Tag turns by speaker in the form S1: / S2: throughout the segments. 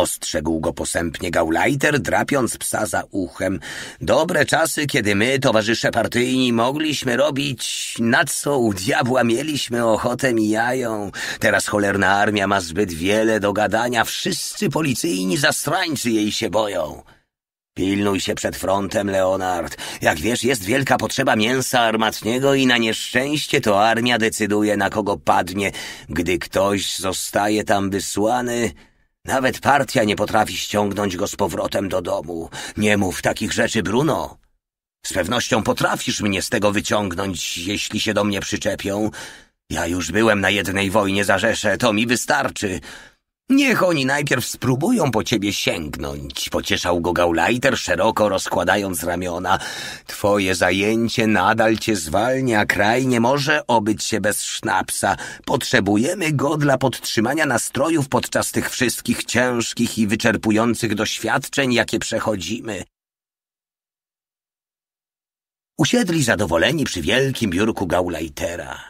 S1: Ostrzegł go posępnie Gaulajter, drapiąc psa za uchem. Dobre czasy, kiedy my, towarzysze partyjni, mogliśmy robić na co u diabła mieliśmy ochotę mijają. Teraz cholerna armia ma zbyt wiele do gadania. Wszyscy policyjni zastrańcy jej się boją. Pilnuj się przed frontem, Leonard. Jak wiesz, jest wielka potrzeba mięsa armatniego i na nieszczęście to armia decyduje, na kogo padnie. Gdy ktoś zostaje tam wysłany nawet partia nie potrafi ściągnąć go z powrotem do domu. Nie mów takich rzeczy, Bruno. Z pewnością potrafisz mnie z tego wyciągnąć, jeśli się do mnie przyczepią. Ja już byłem na jednej wojnie za Rzeszę, to mi wystarczy. Niech oni najpierw spróbują po ciebie sięgnąć, pocieszał go Gaulajter, szeroko rozkładając ramiona. Twoje zajęcie nadal cię zwalnia, kraj nie może obyć się bez sznapsa. Potrzebujemy go dla podtrzymania nastrojów podczas tych wszystkich ciężkich i wyczerpujących doświadczeń, jakie przechodzimy. Usiedli zadowoleni przy wielkim biurku Gaulajtera.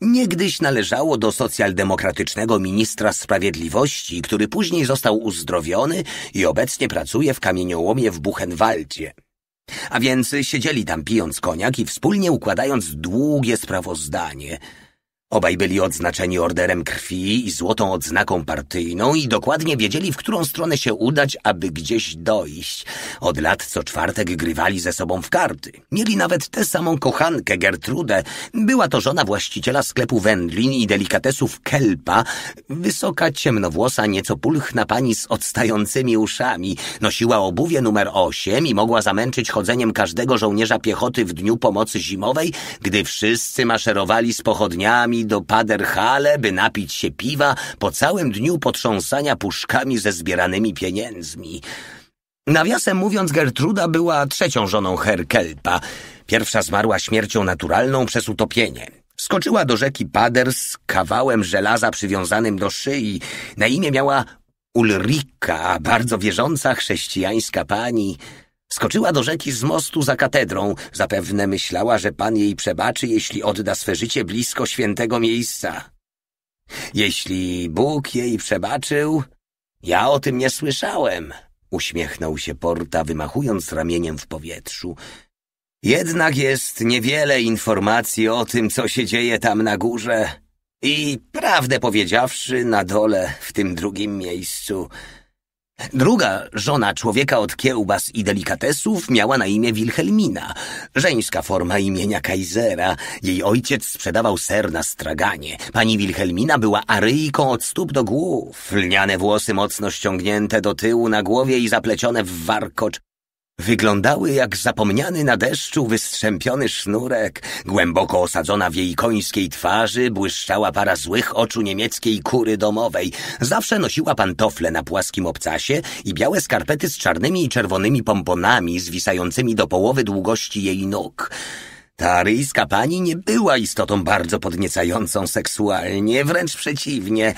S1: Niegdyś należało do socjaldemokratycznego ministra sprawiedliwości, który później został uzdrowiony i obecnie pracuje w kamieniołomie w Buchenwaldzie. A więc siedzieli tam pijąc koniak i wspólnie układając długie sprawozdanie – Obaj byli odznaczeni orderem krwi i złotą odznaką partyjną i dokładnie wiedzieli, w którą stronę się udać, aby gdzieś dojść. Od lat co czwartek grywali ze sobą w karty. Mieli nawet tę samą kochankę, Gertrudę. Była to żona właściciela sklepu wędlin i delikatesów Kelpa. Wysoka, ciemnowłosa, nieco pulchna pani z odstającymi uszami. Nosiła obuwie numer osiem i mogła zamęczyć chodzeniem każdego żołnierza piechoty w dniu pomocy zimowej, gdy wszyscy maszerowali z pochodniami pociągami do Paderhale, by napić się piwa po całym dniu potrząsania puszkami ze zbieranymi pieniędzmi. Nawiasem mówiąc, Gertruda była trzecią żoną Herkelpa. Pierwsza zmarła śmiercią naturalną przez utopienie. Skoczyła do rzeki Pader z kawałem żelaza przywiązanym do szyi. Na imię miała Ulrika, bardzo wierząca chrześcijańska pani. Skoczyła do rzeki z mostu za katedrą. Zapewne myślała, że pan jej przebaczy, jeśli odda swe życie blisko świętego miejsca. Jeśli Bóg jej przebaczył, ja o tym nie słyszałem, uśmiechnął się Porta, wymachując ramieniem w powietrzu. Jednak jest niewiele informacji o tym, co się dzieje tam na górze. I prawdę powiedziawszy, na dole, w tym drugim miejscu. Druga żona człowieka od kiełbas i delikatesów miała na imię Wilhelmina, żeńska forma imienia Kaisera. Jej ojciec sprzedawał ser na straganie. Pani Wilhelmina była aryjką od stóp do głów, lniane włosy mocno ściągnięte do tyłu na głowie i zaplecione w warkocz, Wyglądały jak zapomniany na deszczu wystrzępiony sznurek. Głęboko osadzona w jej końskiej twarzy błyszczała para złych oczu niemieckiej kury domowej. Zawsze nosiła pantofle na płaskim obcasie i białe skarpety z czarnymi i czerwonymi pomponami zwisającymi do połowy długości jej nóg. Ta aryjska pani nie była istotą bardzo podniecającą seksualnie, wręcz przeciwnie.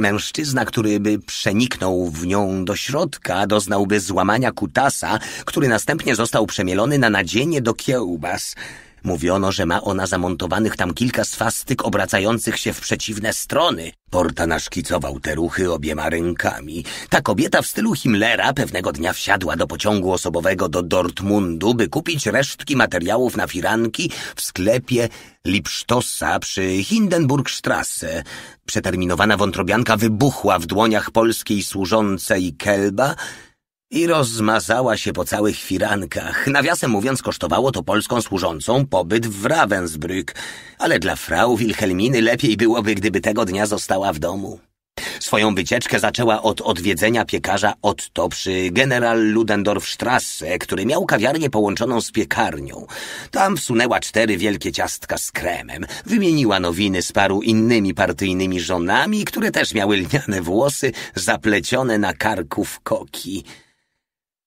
S1: Mężczyzna, który by przeniknął w nią do środka, doznałby złamania kutasa, który następnie został przemielony na nadzienie do kiełbas – Mówiono, że ma ona zamontowanych tam kilka swastyk obracających się w przeciwne strony. Porta naszkicował te ruchy obiema rękami. Ta kobieta w stylu Himmlera pewnego dnia wsiadła do pociągu osobowego do Dortmundu, by kupić resztki materiałów na firanki w sklepie Lipsztosa przy Hindenburgstrasse. Przeterminowana wątrobianka wybuchła w dłoniach polskiej służącej Kelba, i rozmazała się po całych firankach. Nawiasem mówiąc, kosztowało to polską służącą pobyt w Ravensbrück, ale dla frau Wilhelminy lepiej byłoby, gdyby tego dnia została w domu. Swoją wycieczkę zaczęła od odwiedzenia piekarza Otto przy general Ludendorff-Strasse, który miał kawiarnię połączoną z piekarnią. Tam wsunęła cztery wielkie ciastka z kremem, wymieniła nowiny z paru innymi partyjnymi żonami, które też miały lniane włosy zaplecione na karku w koki.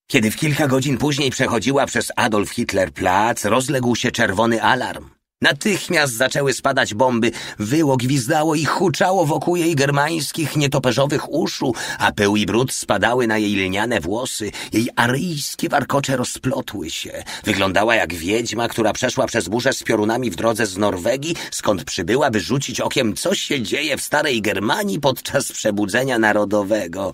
S1: Kiedy w kilka godzin później przechodziła przez Adolf Hitler plac, rozległ się czerwony alarm. Natychmiast zaczęły spadać bomby, wyło gwizdało i huczało wokół jej germańskich, nietoperzowych uszu, a pył i brud spadały na jej lniane włosy, jej aryjskie warkocze rozplotły się. Wyglądała jak wiedźma, która przeszła przez burzę z piorunami w drodze z Norwegii, skąd przybyła, by rzucić okiem, co się dzieje w starej Germanii podczas przebudzenia narodowego.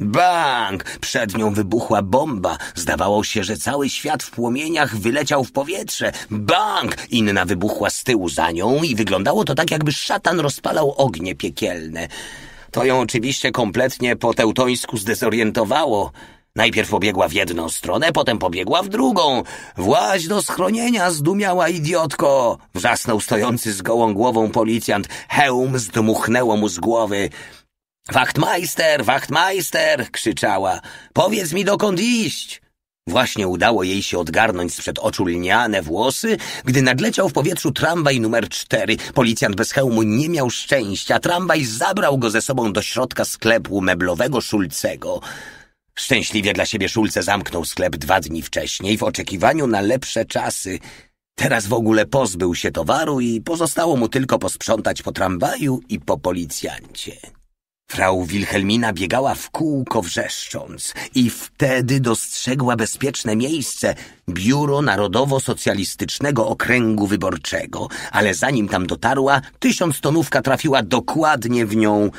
S1: Bang! Przed nią wybuchła bomba. Zdawało się, że cały świat w płomieniach wyleciał w powietrze. Bang! Inna wybuchła z tyłu za nią i wyglądało to tak, jakby szatan rozpalał ognie piekielne. To ją oczywiście kompletnie po teutońsku zdezorientowało. Najpierw pobiegła w jedną stronę, potem pobiegła w drugą. Właź do schronienia, zdumiała idiotko! Wrzasnął stojący z gołą głową policjant. Hełm zdmuchnęło mu z głowy. Wachtmeister, wachtmeister! krzyczała. Powiedz mi dokąd iść! Właśnie udało jej się odgarnąć sprzed oczu lniane włosy, gdy nadleciał w powietrzu tramwaj numer cztery. Policjant bez hełmu nie miał szczęścia. Tramwaj zabrał go ze sobą do środka sklepu meblowego Szulcego. Szczęśliwie dla siebie Szulce zamknął sklep dwa dni wcześniej w oczekiwaniu na lepsze czasy. Teraz w ogóle pozbył się towaru i pozostało mu tylko posprzątać po tramwaju i po policjancie. Frau Wilhelmina biegała w kółko wrzeszcząc i wtedy dostrzegła bezpieczne miejsce Biuro Narodowo-Socjalistycznego Okręgu Wyborczego, ale zanim tam dotarła, tysiąc tonówka trafiła dokładnie w nią.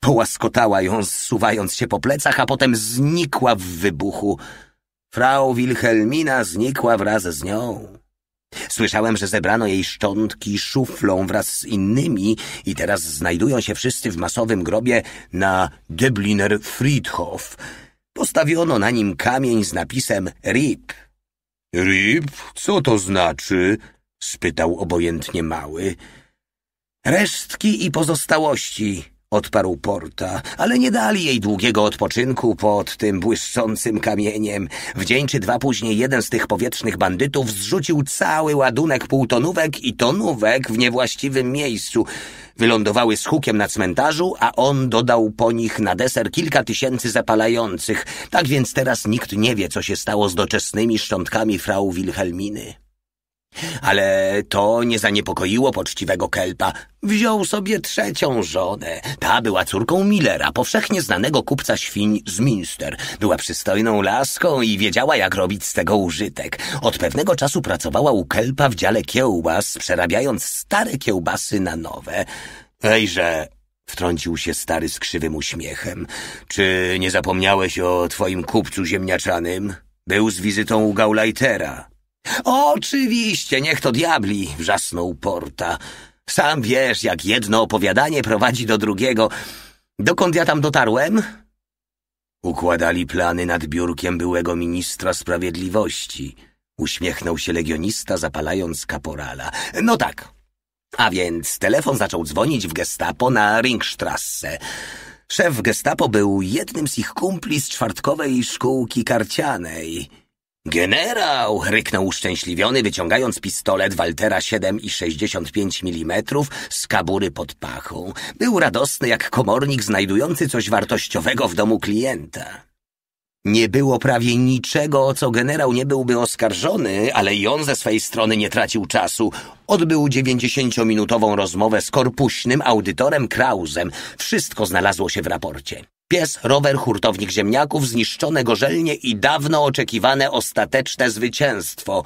S1: Połaskotała ją, zsuwając się po plecach, a potem znikła w wybuchu. Frau Wilhelmina znikła wraz z nią. Słyszałem, że zebrano jej szczątki szuflą wraz z innymi i teraz znajdują się wszyscy w masowym grobie na Debliner Friedhof. Postawiono na nim kamień z napisem RIP. RIP? Co to znaczy? spytał obojętnie mały. Resztki i pozostałości, odparł Porta, ale nie dali jej długiego odpoczynku pod tym błyszczącym kamieniem. W dzień czy dwa później jeden z tych powietrznych bandytów zrzucił cały ładunek półtonówek i tonówek w niewłaściwym miejscu. Wylądowały z hukiem na cmentarzu, a on dodał po nich na deser kilka tysięcy zapalających. Tak więc teraz nikt nie wie, co się stało z doczesnymi szczątkami frau Wilhelminy. Ale to nie zaniepokoiło poczciwego Kelpa. Wziął sobie trzecią żonę. Ta była córką Millera, powszechnie znanego kupca świń z Minster. Była przystojną laską i wiedziała, jak robić z tego użytek. Od pewnego czasu pracowała u Kelpa w dziale kiełbas, przerabiając stare kiełbasy na nowe. Ejże, Wtrącił się stary z krzywym uśmiechem. Czy nie zapomniałeś o twoim kupcu ziemniaczanym? Był z wizytą u Gaulajtera. Oczywiście, niech to diabli, wrzasnął Porta. Sam wiesz, jak jedno opowiadanie prowadzi do drugiego. Dokąd ja tam dotarłem? Układali plany nad biurkiem byłego ministra sprawiedliwości. Uśmiechnął się legionista, zapalając kaporala. No tak. A więc telefon zaczął dzwonić w gestapo na Ringstrasse. Szef gestapo był jednym z ich kumpli z czwartkowej szkółki karcianej. Generał! ryknął uszczęśliwiony, wyciągając pistolet Waltera 7,65 mm z kabury pod pachą. Był radosny jak komornik znajdujący coś wartościowego w domu klienta. Nie było prawie niczego, o co generał nie byłby oskarżony, ale i on ze swej strony nie tracił czasu. Odbył dziewięćdziesięciominutową rozmowę z korpuśnym audytorem Krausem. Wszystko znalazło się w raporcie. Pies, rower, hurtownik ziemniaków, zniszczone gorzelnie i dawno oczekiwane ostateczne zwycięstwo.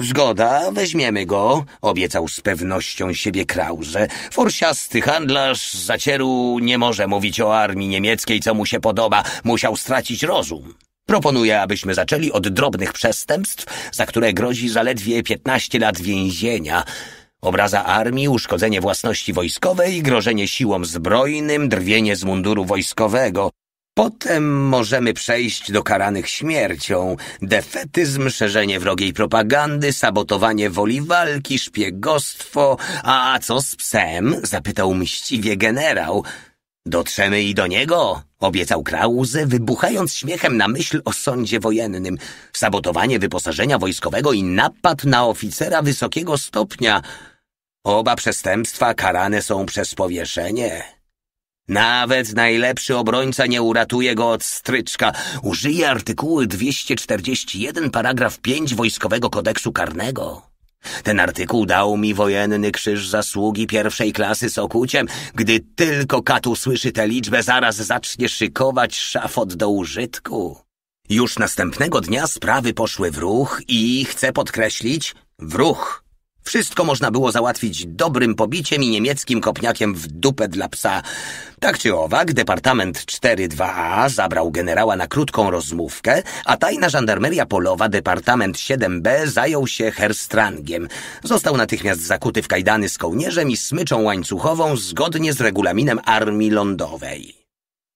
S1: Zgoda, weźmiemy go, obiecał z pewnością siebie Krause. Forsiasty handlarz zacieru nie może mówić o armii niemieckiej, co mu się podoba. Musiał stracić rozum. Proponuję, abyśmy zaczęli od drobnych przestępstw, za które grozi zaledwie 15 lat więzienia. Obraza armii, uszkodzenie własności wojskowej, grożenie siłom zbrojnym, drwienie z munduru wojskowego. Potem możemy przejść do karanych śmiercią, defetyzm, szerzenie wrogiej propagandy, sabotowanie woli walki, szpiegostwo. A co z psem? zapytał mściwie generał. Dotrzemy i do niego, Obiecał Krause, wybuchając śmiechem na myśl o sądzie wojennym, sabotowanie wyposażenia wojskowego i napad na oficera wysokiego stopnia. Oba przestępstwa karane są przez powieszenie. Nawet najlepszy obrońca nie uratuje go od stryczka. Użyje artykułu 241 paragraf 5 Wojskowego Kodeksu Karnego. Ten artykuł dał mi wojenny krzyż zasługi pierwszej klasy okuciem. Gdy tylko kat usłyszy tę liczbę, zaraz zacznie szykować szafot do użytku. Już następnego dnia sprawy poszły w ruch i, chcę podkreślić, w ruch. Wszystko można było załatwić dobrym pobiciem i niemieckim kopniakiem w dupę dla psa. Tak czy owak, Departament 4.2a zabrał generała na krótką rozmówkę, a tajna żandarmeria polowa Departament 7b zajął się herstrangiem. Został natychmiast zakuty w kajdany z kołnierzem i smyczą łańcuchową zgodnie z regulaminem armii lądowej.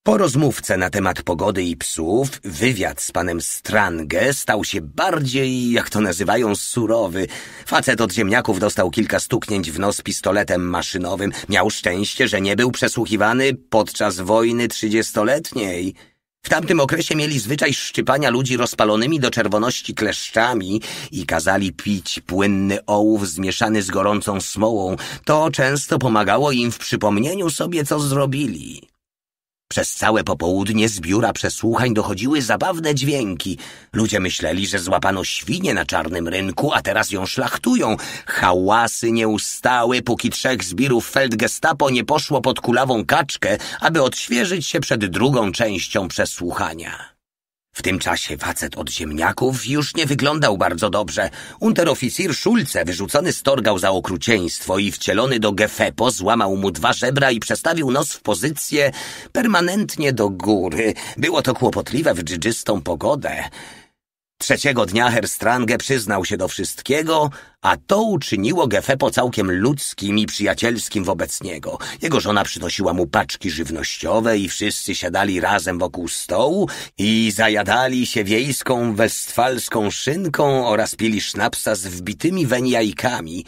S1: Po rozmówce na temat pogody i psów, wywiad z panem Strange stał się bardziej, jak to nazywają, surowy. Facet od ziemniaków dostał kilka stuknięć w nos pistoletem maszynowym. Miał szczęście, że nie był przesłuchiwany podczas wojny trzydziestoletniej. W tamtym okresie mieli zwyczaj szczypania ludzi rozpalonymi do czerwoności kleszczami i kazali pić płynny ołów zmieszany z gorącą smołą. To często pomagało im w przypomnieniu sobie, co zrobili. Przez całe popołudnie z biura przesłuchań dochodziły zabawne dźwięki. Ludzie myśleli, że złapano świnię na czarnym rynku, a teraz ją szlachtują. Hałasy nie ustały, póki trzech zbirów Feldgestapo nie poszło pod kulawą kaczkę, aby odświeżyć się przed drugą częścią przesłuchania. W tym czasie facet od ziemniaków już nie wyglądał bardzo dobrze. Unteroficir Szulce wyrzucony z torgał za okrucieństwo i wcielony do gefepo złamał mu dwa żebra i przestawił nos w pozycję permanentnie do góry. Było to kłopotliwe w dżdżystą pogodę. Trzeciego dnia Herstrange przyznał się do wszystkiego, a to uczyniło Gefepo całkiem ludzkim i przyjacielskim wobec niego. Jego żona przynosiła mu paczki żywnościowe i wszyscy siadali razem wokół stołu i zajadali się wiejską westfalską szynką oraz pili sznapsa z wbitymi weniajkami.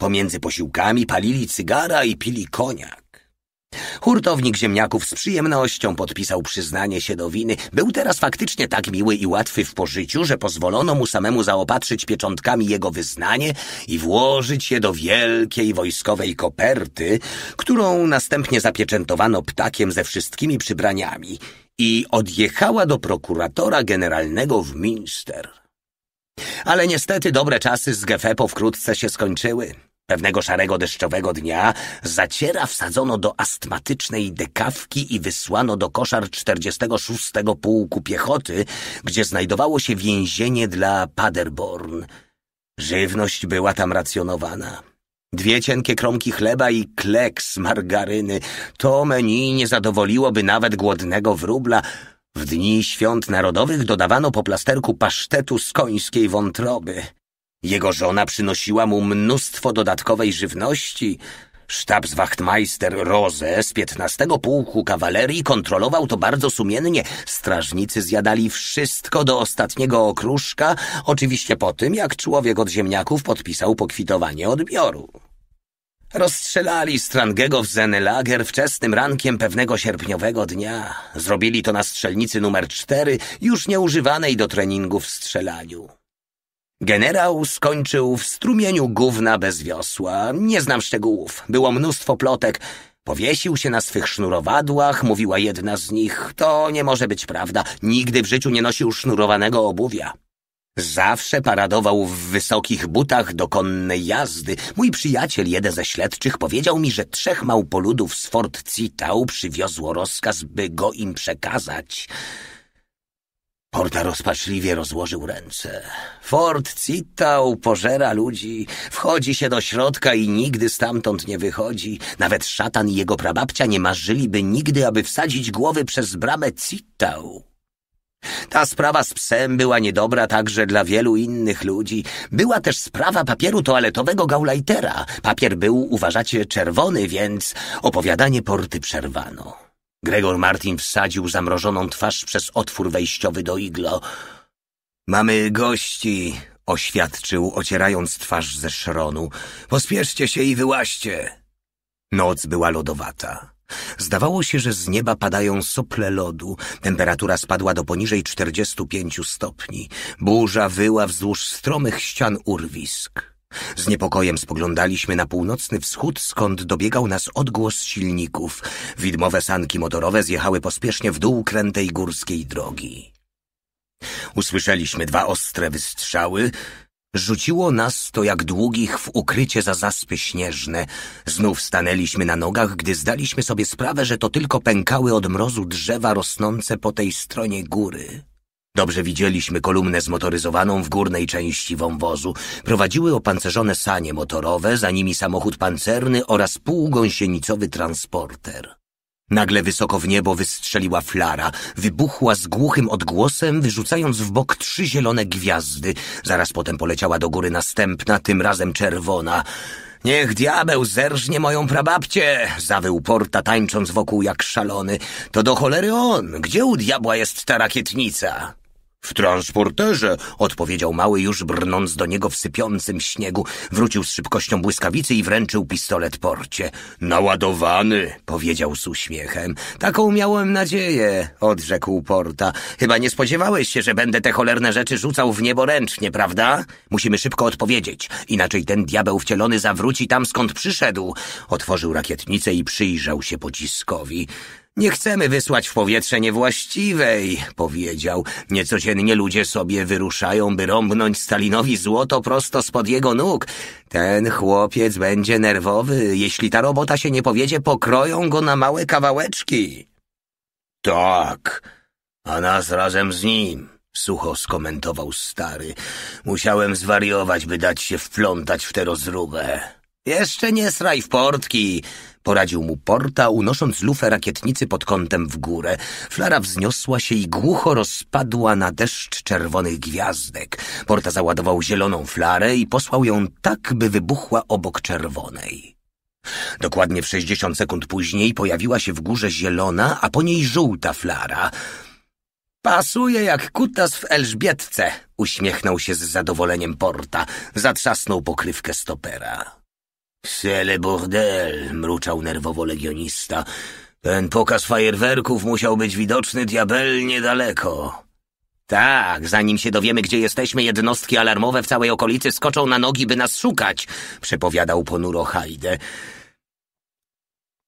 S1: Pomiędzy posiłkami palili cygara i pili koniak. Hurtownik ziemniaków z przyjemnością podpisał przyznanie się do winy. Był teraz faktycznie tak miły i łatwy w pożyciu, że pozwolono mu samemu zaopatrzyć pieczątkami jego wyznanie i włożyć je do wielkiej wojskowej koperty, którą następnie zapieczętowano ptakiem ze wszystkimi przybraniami i odjechała do prokuratora generalnego w Minster. Ale niestety dobre czasy z Gefepo wkrótce się skończyły. Pewnego szarego deszczowego dnia zaciera wsadzono do astmatycznej dekawki i wysłano do koszar 46. Pułku Piechoty, gdzie znajdowało się więzienie dla Paderborn. Żywność była tam racjonowana. Dwie cienkie kromki chleba i kleks margaryny. To menu nie zadowoliłoby nawet głodnego wróbla. W dni świąt narodowych dodawano po plasterku pasztetu z końskiej wątroby. Jego żona przynosiła mu mnóstwo dodatkowej żywności. Sztabswachtmeister Rose z piętnastego pułku kawalerii kontrolował to bardzo sumiennie. Strażnicy zjadali wszystko do ostatniego okruszka, oczywiście po tym, jak człowiek od ziemniaków podpisał pokwitowanie odbioru. Rozstrzelali Strangego w Zenelager wczesnym rankiem pewnego sierpniowego dnia. Zrobili to na strzelnicy numer cztery, już nieużywanej do treningów w strzelaniu. Generał skończył w strumieniu gówna bez wiosła. Nie znam szczegółów. Było mnóstwo plotek. Powiesił się na swych sznurowadłach, mówiła jedna z nich. To nie może być prawda. Nigdy w życiu nie nosił sznurowanego obuwia. Zawsze paradował w wysokich butach do konnej jazdy. Mój przyjaciel, jeden ze śledczych, powiedział mi, że trzech małpoludów z Fort Citał przywiozło rozkaz, by go im przekazać. Porta rozpaczliwie rozłożył ręce. Ford citał, pożera ludzi, wchodzi się do środka i nigdy stamtąd nie wychodzi. Nawet szatan i jego prababcia nie marzyliby nigdy, aby wsadzić głowy przez bramę citał. Ta sprawa z psem była niedobra także dla wielu innych ludzi. Była też sprawa papieru toaletowego Gaulajtera. Papier był, uważacie, czerwony, więc opowiadanie porty przerwano. Gregor Martin wsadził zamrożoną twarz przez otwór wejściowy do iglo. Mamy gości, oświadczył, ocierając twarz ze szronu. Pospieszcie się i wyłaście. Noc była lodowata. Zdawało się, że z nieba padają sople lodu. Temperatura spadła do poniżej 45 stopni. Burza wyła wzdłuż stromych ścian urwisk. Z niepokojem spoglądaliśmy na północny wschód, skąd dobiegał nas odgłos silników. Widmowe sanki motorowe zjechały pospiesznie w dół krętej górskiej drogi. Usłyszeliśmy dwa ostre wystrzały. Rzuciło nas to jak długich w ukrycie za zaspy śnieżne. Znów stanęliśmy na nogach, gdy zdaliśmy sobie sprawę, że to tylko pękały od mrozu drzewa rosnące po tej stronie góry. Dobrze widzieliśmy kolumnę zmotoryzowaną w górnej części wąwozu. Prowadziły opancerzone sanie motorowe, za nimi samochód pancerny oraz półgąsienicowy transporter. Nagle wysoko w niebo wystrzeliła flara. Wybuchła z głuchym odgłosem, wyrzucając w bok trzy zielone gwiazdy. Zaraz potem poleciała do góry następna, tym razem czerwona. Niech diabeł zerżnie moją prababcię! Zawył Porta, tańcząc wokół jak szalony. To do cholery on! Gdzie u diabła jest ta rakietnica? W transporterze, odpowiedział mały już brnąc do niego w sypiącym śniegu. Wrócił z szybkością błyskawicy i wręczył pistolet porcie. Naładowany, powiedział z uśmiechem. Taką miałem nadzieję, odrzekł porta. Chyba nie spodziewałeś się, że będę te cholerne rzeczy rzucał w niebo ręcznie, prawda? Musimy szybko odpowiedzieć, inaczej ten diabeł wcielony zawróci tam, skąd przyszedł. Otworzył rakietnicę i przyjrzał się pociskowi. Nie chcemy wysłać w powietrze niewłaściwej, powiedział. Niecodziennie ludzie sobie wyruszają, by rąbnąć Stalinowi złoto prosto spod jego nóg. Ten chłopiec będzie nerwowy. Jeśli ta robota się nie powiedzie, pokroją go na małe kawałeczki. Tak, a nas razem z nim, sucho skomentował stary. Musiałem zwariować, by dać się wplątać w tę rozróbę. Jeszcze nie sraj w portki, poradził mu Porta, unosząc lufę rakietnicy pod kątem w górę. Flara wzniosła się i głucho rozpadła na deszcz czerwonych gwiazdek. Porta załadował zieloną flarę i posłał ją tak, by wybuchła obok czerwonej. Dokładnie w sześćdziesiąt sekund później pojawiła się w górze zielona, a po niej żółta flara. Pasuje jak kutas w Elżbietce, uśmiechnął się z zadowoleniem Porta. Zatrzasnął pokrywkę stopera. Psele bordel, mruczał nerwowo legionista. Ten pokaz fajerwerków musiał być widoczny diabelnie daleko. Tak, zanim się dowiemy, gdzie jesteśmy, jednostki alarmowe w całej okolicy skoczą na nogi, by nas szukać, przepowiadał ponuro Hajde.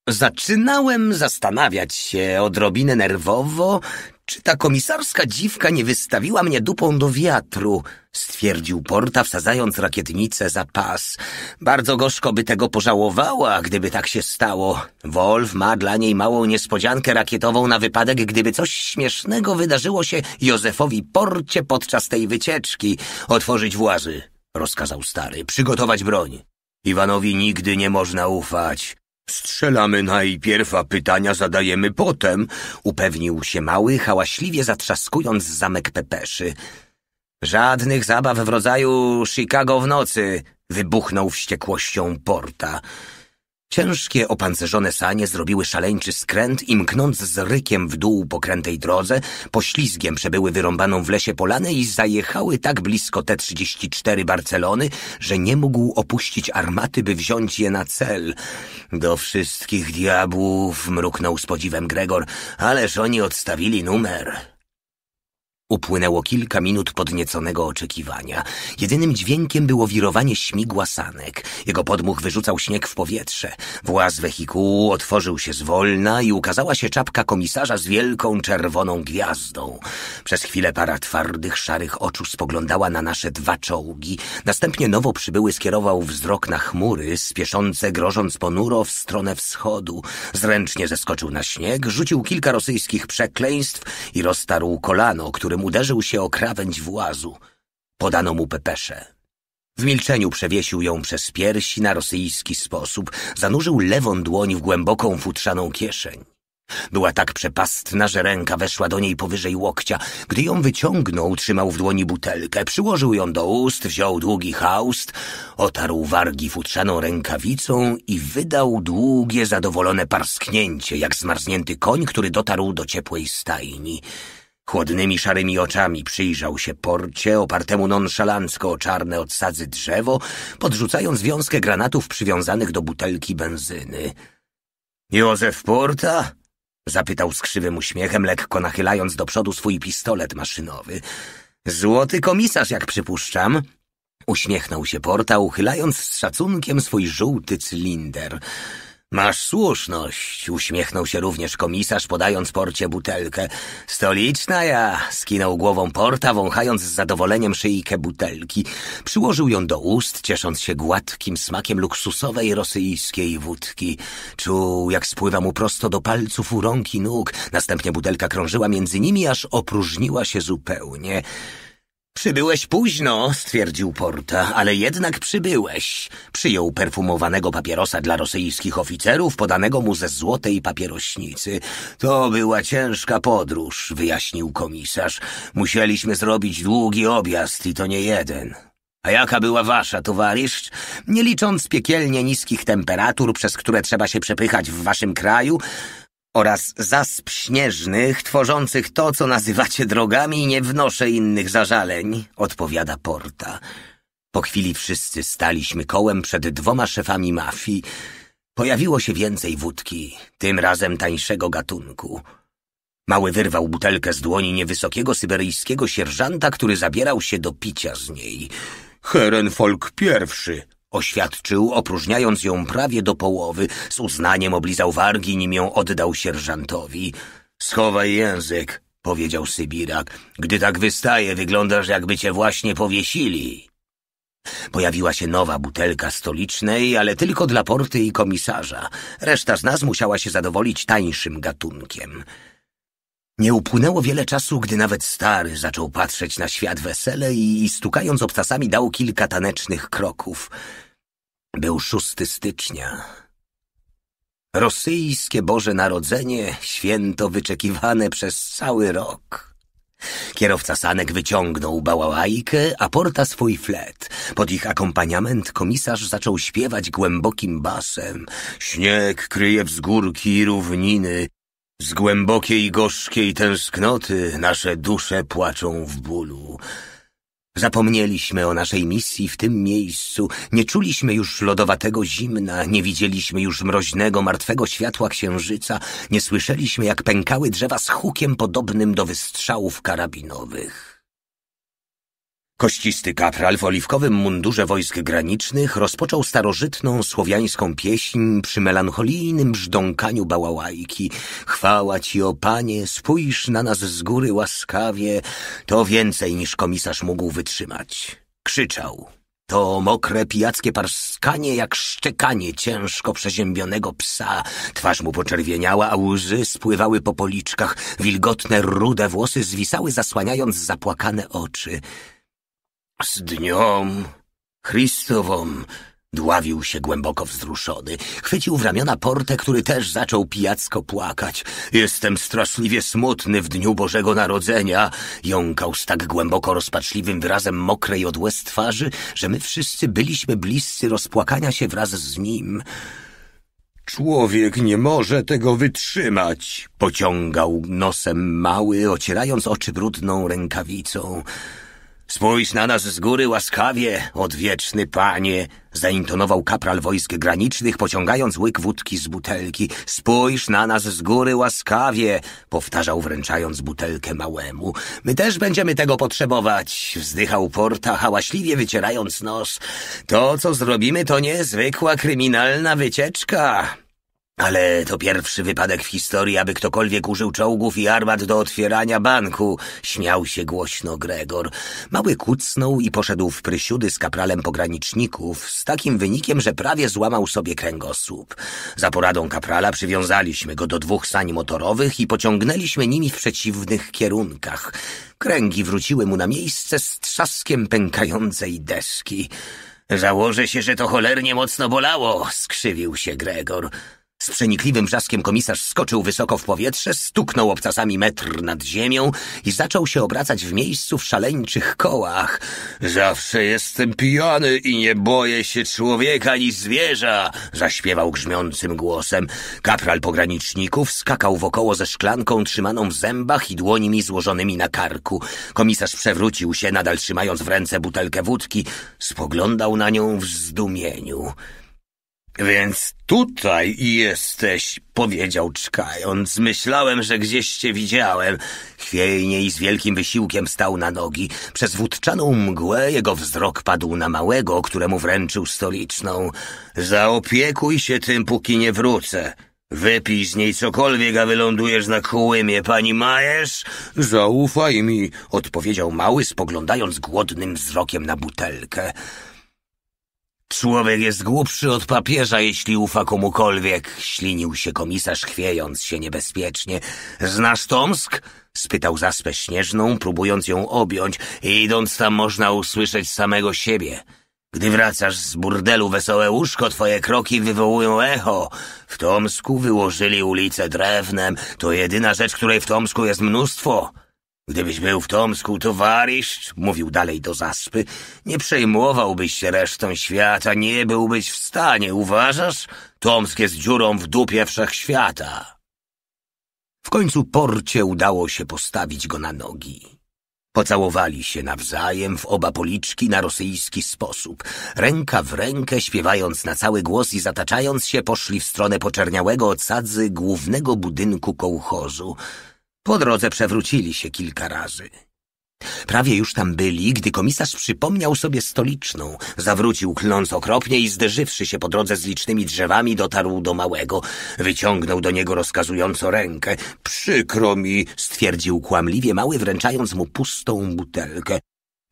S1: Zaczynałem zastanawiać się odrobinę nerwowo, czy ta komisarska dziwka nie wystawiła mnie dupą do wiatru? Stwierdził Porta, wsadzając rakietnicę za pas. Bardzo gorzko by tego pożałowała, gdyby tak się stało. Wolf ma dla niej małą niespodziankę rakietową na wypadek, gdyby coś śmiesznego wydarzyło się Józefowi Porcie podczas tej wycieczki. Otworzyć włazy, rozkazał stary, przygotować broń. Iwanowi nigdy nie można ufać. Strzelamy najpierw, a pytania zadajemy potem, upewnił się mały, hałaśliwie zatrzaskując zamek pepeszy. Żadnych zabaw w rodzaju Chicago w nocy, wybuchnął wściekłością Porta. Ciężkie, opancerzone sanie zrobiły szaleńczy skręt i mknąc z rykiem w dół po krętej drodze, poślizgiem przebyły wyrąbaną w lesie polanę i zajechały tak blisko T-34 Barcelony, że nie mógł opuścić armaty, by wziąć je na cel. Do wszystkich diabłów, mruknął z podziwem Gregor, ależ oni odstawili numer. Upłynęło kilka minut podnieconego oczekiwania. Jedynym dźwiękiem było wirowanie śmigła sanek. Jego podmuch wyrzucał śnieg w powietrze. Właz wehikułu otworzył się zwolna i ukazała się czapka komisarza z wielką czerwoną gwiazdą. Przez chwilę para twardych, szarych oczu spoglądała na nasze dwa czołgi. Następnie nowo przybyły skierował wzrok na chmury, spieszące, grożąc ponuro w stronę wschodu. Zręcznie zeskoczył na śnieg, rzucił kilka rosyjskich przekleństw i roztarł kolano, które uderzył się o krawędź włazu. Podano mu pepesze. W milczeniu przewiesił ją przez piersi na rosyjski sposób, zanurzył lewą dłoń w głęboką futrzaną kieszeń. Była tak przepastna, że ręka weszła do niej powyżej łokcia. Gdy ją wyciągnął, trzymał w dłoni butelkę, przyłożył ją do ust, wziął długi haust, otarł wargi futrzaną rękawicą i wydał długie, zadowolone parsknięcie, jak zmarznięty koń, który dotarł do ciepłej stajni. Chłodnymi szarymi oczami przyjrzał się porcie, opartemu nonszalancko o czarne odsadzy drzewo, podrzucając wiązkę granatów przywiązanych do butelki benzyny. Józef Porta? Zapytał z krzywym uśmiechem, lekko nachylając do przodu swój pistolet maszynowy. Złoty komisarz, jak przypuszczam. Uśmiechnął się Porta, uchylając z szacunkiem swój żółty cylinder. Masz słuszność, uśmiechnął się również komisarz, podając porcie butelkę. Stoliczna ja, skinął głową porta, wąchając z zadowoleniem szyjkę butelki. Przyłożył ją do ust, ciesząc się gładkim smakiem luksusowej rosyjskiej wódki. Czuł, jak spływa mu prosto do palców u rąk i nóg. Następnie butelka krążyła między nimi, aż opróżniła się zupełnie. Przybyłeś późno, stwierdził Porta, ale jednak przybyłeś. Przyjął perfumowanego papierosa dla rosyjskich oficerów, podanego mu ze złotej papierośnicy. To była ciężka podróż, wyjaśnił komisarz. Musieliśmy zrobić długi objazd i to nie jeden. A jaka była wasza, towarzysz? Nie licząc piekielnie niskich temperatur, przez które trzeba się przepychać w waszym kraju, oraz zasp śnieżnych tworzących to, co nazywacie drogami nie wnoszę innych zażaleń, odpowiada Porta. Po chwili wszyscy staliśmy kołem przed dwoma szefami mafii. Pojawiło się więcej wódki, tym razem tańszego gatunku. Mały wyrwał butelkę z dłoni niewysokiego syberyjskiego sierżanta, który zabierał się do picia z niej. Herenfolk pierwszy, oświadczył, opróżniając ją prawie do połowy. Z uznaniem oblizał wargi, nim ją oddał sierżantowi. Schowaj język, powiedział Sybirak. Gdy tak wystaje, wyglądasz jakby cię właśnie powiesili. Pojawiła się nowa butelka stolicznej, ale tylko dla porty i komisarza. Reszta z nas musiała się zadowolić tańszym gatunkiem. Nie upłynęło wiele czasu, gdy nawet stary zaczął patrzeć na świat wesele i, i stukając obcasami dał kilka tanecznych kroków – był 6 stycznia. Rosyjskie Boże Narodzenie, święto wyczekiwane przez cały rok. Kierowca sanek wyciągnął bałałajkę, a porta swój flet. Pod ich akompaniament komisarz zaczął śpiewać głębokim basem. Śnieg kryje wzgórki i równiny. Z głębokiej gorzkiej tęsknoty nasze dusze płaczą w bólu. Zapomnieliśmy o naszej misji w tym miejscu, nie czuliśmy już lodowatego zimna, nie widzieliśmy już mroźnego, martwego światła księżyca, nie słyszeliśmy, jak pękały drzewa z hukiem podobnym do wystrzałów karabinowych. Kościsty kapral w oliwkowym mundurze wojsk granicznych rozpoczął starożytną słowiańską pieśń przy melancholijnym brzdąkaniu bałałajki. Chwała ci, o panie, spójrz na nas z góry łaskawie. To więcej niż komisarz mógł wytrzymać. Krzyczał. To mokre, pijackie parskanie, jak szczekanie ciężko przeziębionego psa. Twarz mu poczerwieniała, a łzy spływały po policzkach. Wilgotne, rude włosy zwisały, zasłaniając zapłakane oczy. Z dniom Chrystową dławił się głęboko wzruszony. Chwycił w ramiona portę, który też zaczął pijacko płakać. Jestem straszliwie smutny w dniu Bożego Narodzenia. Jąkał z tak głęboko rozpaczliwym wyrazem mokrej od łez twarzy, że my wszyscy byliśmy bliscy rozpłakania się wraz z nim. Człowiek nie może tego wytrzymać, pociągał nosem mały, ocierając oczy brudną rękawicą. Spójrz na nas z góry łaskawie, odwieczny panie, zaintonował kapral wojsk granicznych, pociągając łyk wódki z butelki. Spójrz na nas z góry łaskawie, powtarzał wręczając butelkę małemu. My też będziemy tego potrzebować, wzdychał Porta, hałaśliwie wycierając nos. To, co zrobimy, to niezwykła kryminalna wycieczka. Ale to pierwszy wypadek w historii, aby ktokolwiek użył czołgów i armat do otwierania banku, śmiał się głośno Gregor. Mały kucnął i poszedł w prysiudy z kapralem pograniczników, z takim wynikiem, że prawie złamał sobie kręgosłup. Za poradą kaprala przywiązaliśmy go do dwóch sań motorowych i pociągnęliśmy nimi w przeciwnych kierunkach. Kręgi wróciły mu na miejsce z trzaskiem pękającej deski. Założę się, że to cholernie mocno bolało, skrzywił się Gregor. Z przenikliwym wrzaskiem komisarz skoczył wysoko w powietrze, stuknął obcasami metr nad ziemią i zaczął się obracać w miejscu w szaleńczych kołach. Zawsze jestem pijany i nie boję się człowieka ani zwierza, zaśpiewał grzmiącym głosem. Kapral pograniczników skakał wokoło ze szklanką trzymaną w zębach i dłońmi złożonymi na karku. Komisarz przewrócił się, nadal trzymając w ręce butelkę wódki. Spoglądał na nią w zdumieniu. Więc tutaj jesteś, powiedział czkając. Myślałem, że gdzieś cię widziałem. Chwiejnie i z wielkim wysiłkiem stał na nogi. Przez wódczaną mgłę jego wzrok padł na małego, któremu wręczył stoliczną. Zaopiekuj się tym, póki nie wrócę. Wypij z niej cokolwiek, a wylądujesz na kołymie, pani Majesz? Zaufaj mi, odpowiedział mały, spoglądając głodnym wzrokiem na butelkę. Człowiek jest głupszy od papieża, jeśli ufa komukolwiek, ślinił się komisarz, chwiejąc się niebezpiecznie. Znasz Tomsk? spytał zaspę śnieżną, próbując ją objąć. Idąc tam można usłyszeć samego siebie. Gdy wracasz z burdelu wesołe łóżko, twoje kroki wywołują echo. W Tomsku wyłożyli ulicę drewnem. To jedyna rzecz, której w Tomsku jest mnóstwo. Gdybyś był w Tomsku, towarzysz, mówił dalej do zaspy, nie przejmowałbyś się resztą świata, nie byłbyś w stanie, uważasz? Tomsk jest dziurą w dupie wszechświata. W końcu porcie udało się postawić go na nogi. Pocałowali się nawzajem w oba policzki na rosyjski sposób. Ręka w rękę, śpiewając na cały głos i zataczając się, poszli w stronę poczerniałego od sadzy głównego budynku kołchozu – po drodze przewrócili się kilka razy. Prawie już tam byli, gdy komisarz przypomniał sobie stoliczną. Zawrócił kląc okropnie i zderzywszy się po drodze z licznymi drzewami, dotarł do małego. Wyciągnął do niego rozkazująco rękę. Przykro mi, stwierdził kłamliwie mały, wręczając mu pustą butelkę.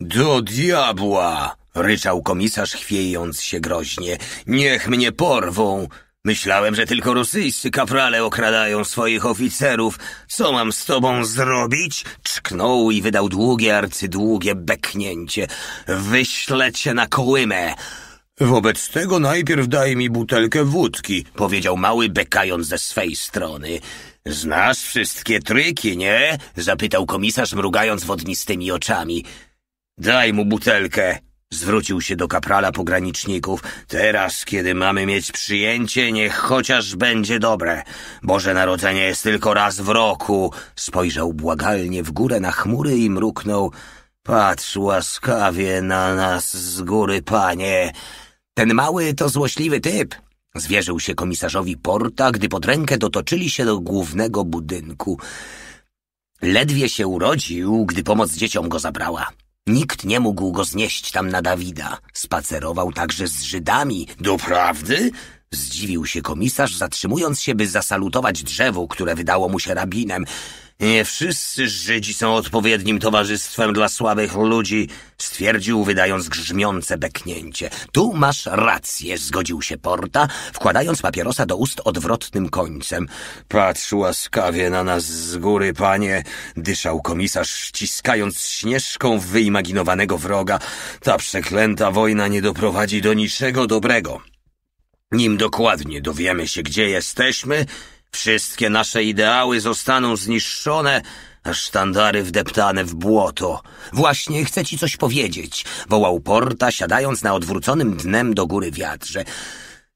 S1: Do diabła! ryczał komisarz, chwiejąc się groźnie. Niech mnie porwą! Myślałem, że tylko rosyjscy kaprale okradają swoich oficerów. Co mam z tobą zrobić? Czknął i wydał długie, arcydługie beknięcie. Wyślę cię na kołymę. Wobec tego najpierw daj mi butelkę wódki, powiedział mały, bekając ze swej strony. Znasz wszystkie tryki, nie? zapytał komisarz, mrugając wodnistymi oczami. Daj mu butelkę, Zwrócił się do kaprala pograniczników. Teraz, kiedy mamy mieć przyjęcie, niech chociaż będzie dobre. Boże Narodzenie jest tylko raz w roku. Spojrzał błagalnie w górę na chmury i mruknął. Patrz łaskawie na nas z góry, panie. Ten mały to złośliwy typ. Zwierzył się komisarzowi Porta, gdy pod rękę dotoczyli się do głównego budynku. Ledwie się urodził, gdy pomoc dzieciom go zabrała. Nikt nie mógł go znieść tam na Dawida. Spacerował także z Żydami. Doprawdy? Zdziwił się komisarz, zatrzymując się, by zasalutować drzewu, które wydało mu się rabinem. Nie wszyscy Żydzi są odpowiednim towarzystwem dla słabych ludzi, stwierdził, wydając grzmiące beknięcie. Tu masz rację, zgodził się Porta, wkładając papierosa do ust odwrotnym końcem. Patrz łaskawie na nas z góry, panie, dyszał komisarz, ściskając śnieżką wyimaginowanego wroga. Ta przeklęta wojna nie doprowadzi do niczego dobrego. Nim dokładnie dowiemy się, gdzie jesteśmy, wszystkie nasze ideały zostaną zniszczone, a sztandary wdeptane w błoto. Właśnie chcę ci coś powiedzieć, wołał Porta, siadając na odwróconym dnem do góry wiatrze.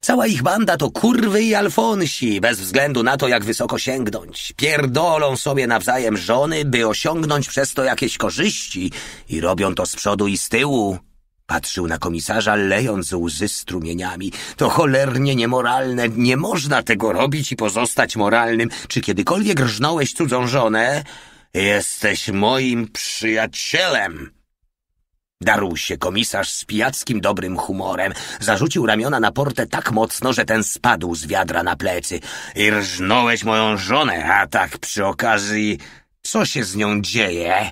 S1: Cała ich banda to kurwy i alfonsi, bez względu na to, jak wysoko sięgnąć. Pierdolą sobie nawzajem żony, by osiągnąć przez to jakieś korzyści i robią to z przodu i z tyłu. Patrzył na komisarza, lejąc łzy strumieniami. To cholernie niemoralne. Nie można tego robić i pozostać moralnym. Czy kiedykolwiek rżnąłeś cudzą żonę? Jesteś moim przyjacielem. Darł się komisarz z pijackim dobrym humorem. Zarzucił ramiona na portę tak mocno, że ten spadł z wiadra na plecy. I rżnąłeś moją żonę, a tak przy okazji... Co się z nią dzieje?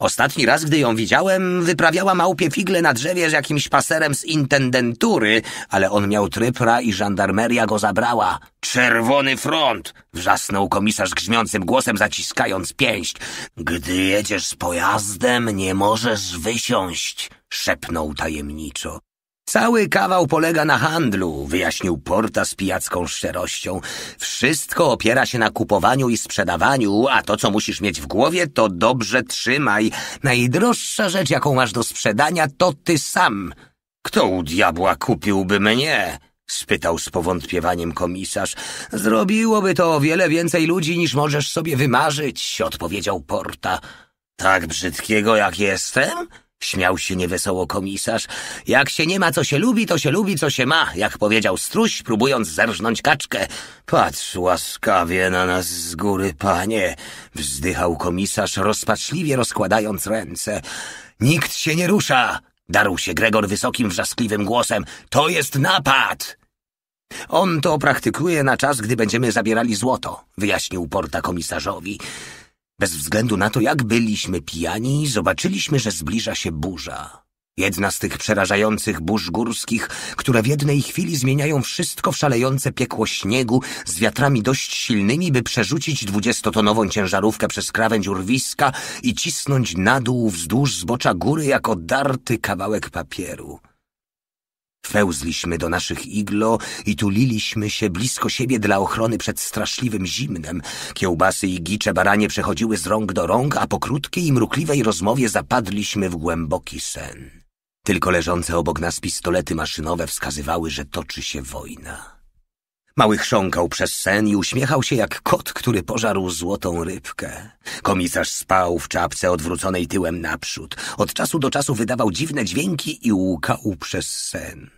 S1: Ostatni raz, gdy ją widziałem, wyprawiała małpie figle na drzewie z jakimś paserem z intendentury, ale on miał trypra i żandarmeria go zabrała. Czerwony front! Wrzasnął komisarz grzmiącym głosem, zaciskając pięść. Gdy jedziesz z pojazdem, nie możesz wysiąść, szepnął tajemniczo. Cały kawał polega na handlu, wyjaśnił Porta z pijacką szczerością. Wszystko opiera się na kupowaniu i sprzedawaniu, a to, co musisz mieć w głowie, to dobrze trzymaj. Najdroższa rzecz, jaką masz do sprzedania, to ty sam. Kto u diabła kupiłby mnie? spytał z powątpiewaniem komisarz. Zrobiłoby to o wiele więcej ludzi, niż możesz sobie wymarzyć, odpowiedział Porta. Tak brzydkiego jak jestem? Śmiał się niewesoło komisarz. Jak się nie ma, co się lubi, to się lubi, co się ma, jak powiedział struś, próbując zerżnąć kaczkę. Patrz łaskawie na nas z góry, panie, wzdychał komisarz, rozpaczliwie rozkładając ręce. Nikt się nie rusza, darł się Gregor wysokim, wrzaskliwym głosem. To jest napad! On to praktykuje na czas, gdy będziemy zabierali złoto, wyjaśnił porta komisarzowi. Bez względu na to, jak byliśmy pijani, zobaczyliśmy, że zbliża się burza. Jedna z tych przerażających burz górskich, które w jednej chwili zmieniają wszystko w szalejące piekło śniegu z wiatrami dość silnymi, by przerzucić dwudziestotonową ciężarówkę przez krawędź urwiska i cisnąć na dół wzdłuż zbocza góry jak odarty kawałek papieru. Wełzliśmy do naszych iglo i tuliliśmy się blisko siebie dla ochrony przed straszliwym zimnem. Kiełbasy i gicze baranie przechodziły z rąk do rąk, a po krótkiej i mrukliwej rozmowie zapadliśmy w głęboki sen. Tylko leżące obok nas pistolety maszynowe wskazywały, że toczy się wojna. Mały chrząkał przez sen i uśmiechał się jak kot, który pożarł złotą rybkę. Komisarz spał w czapce odwróconej tyłem naprzód. Od czasu do czasu wydawał dziwne dźwięki i łkał przez sen.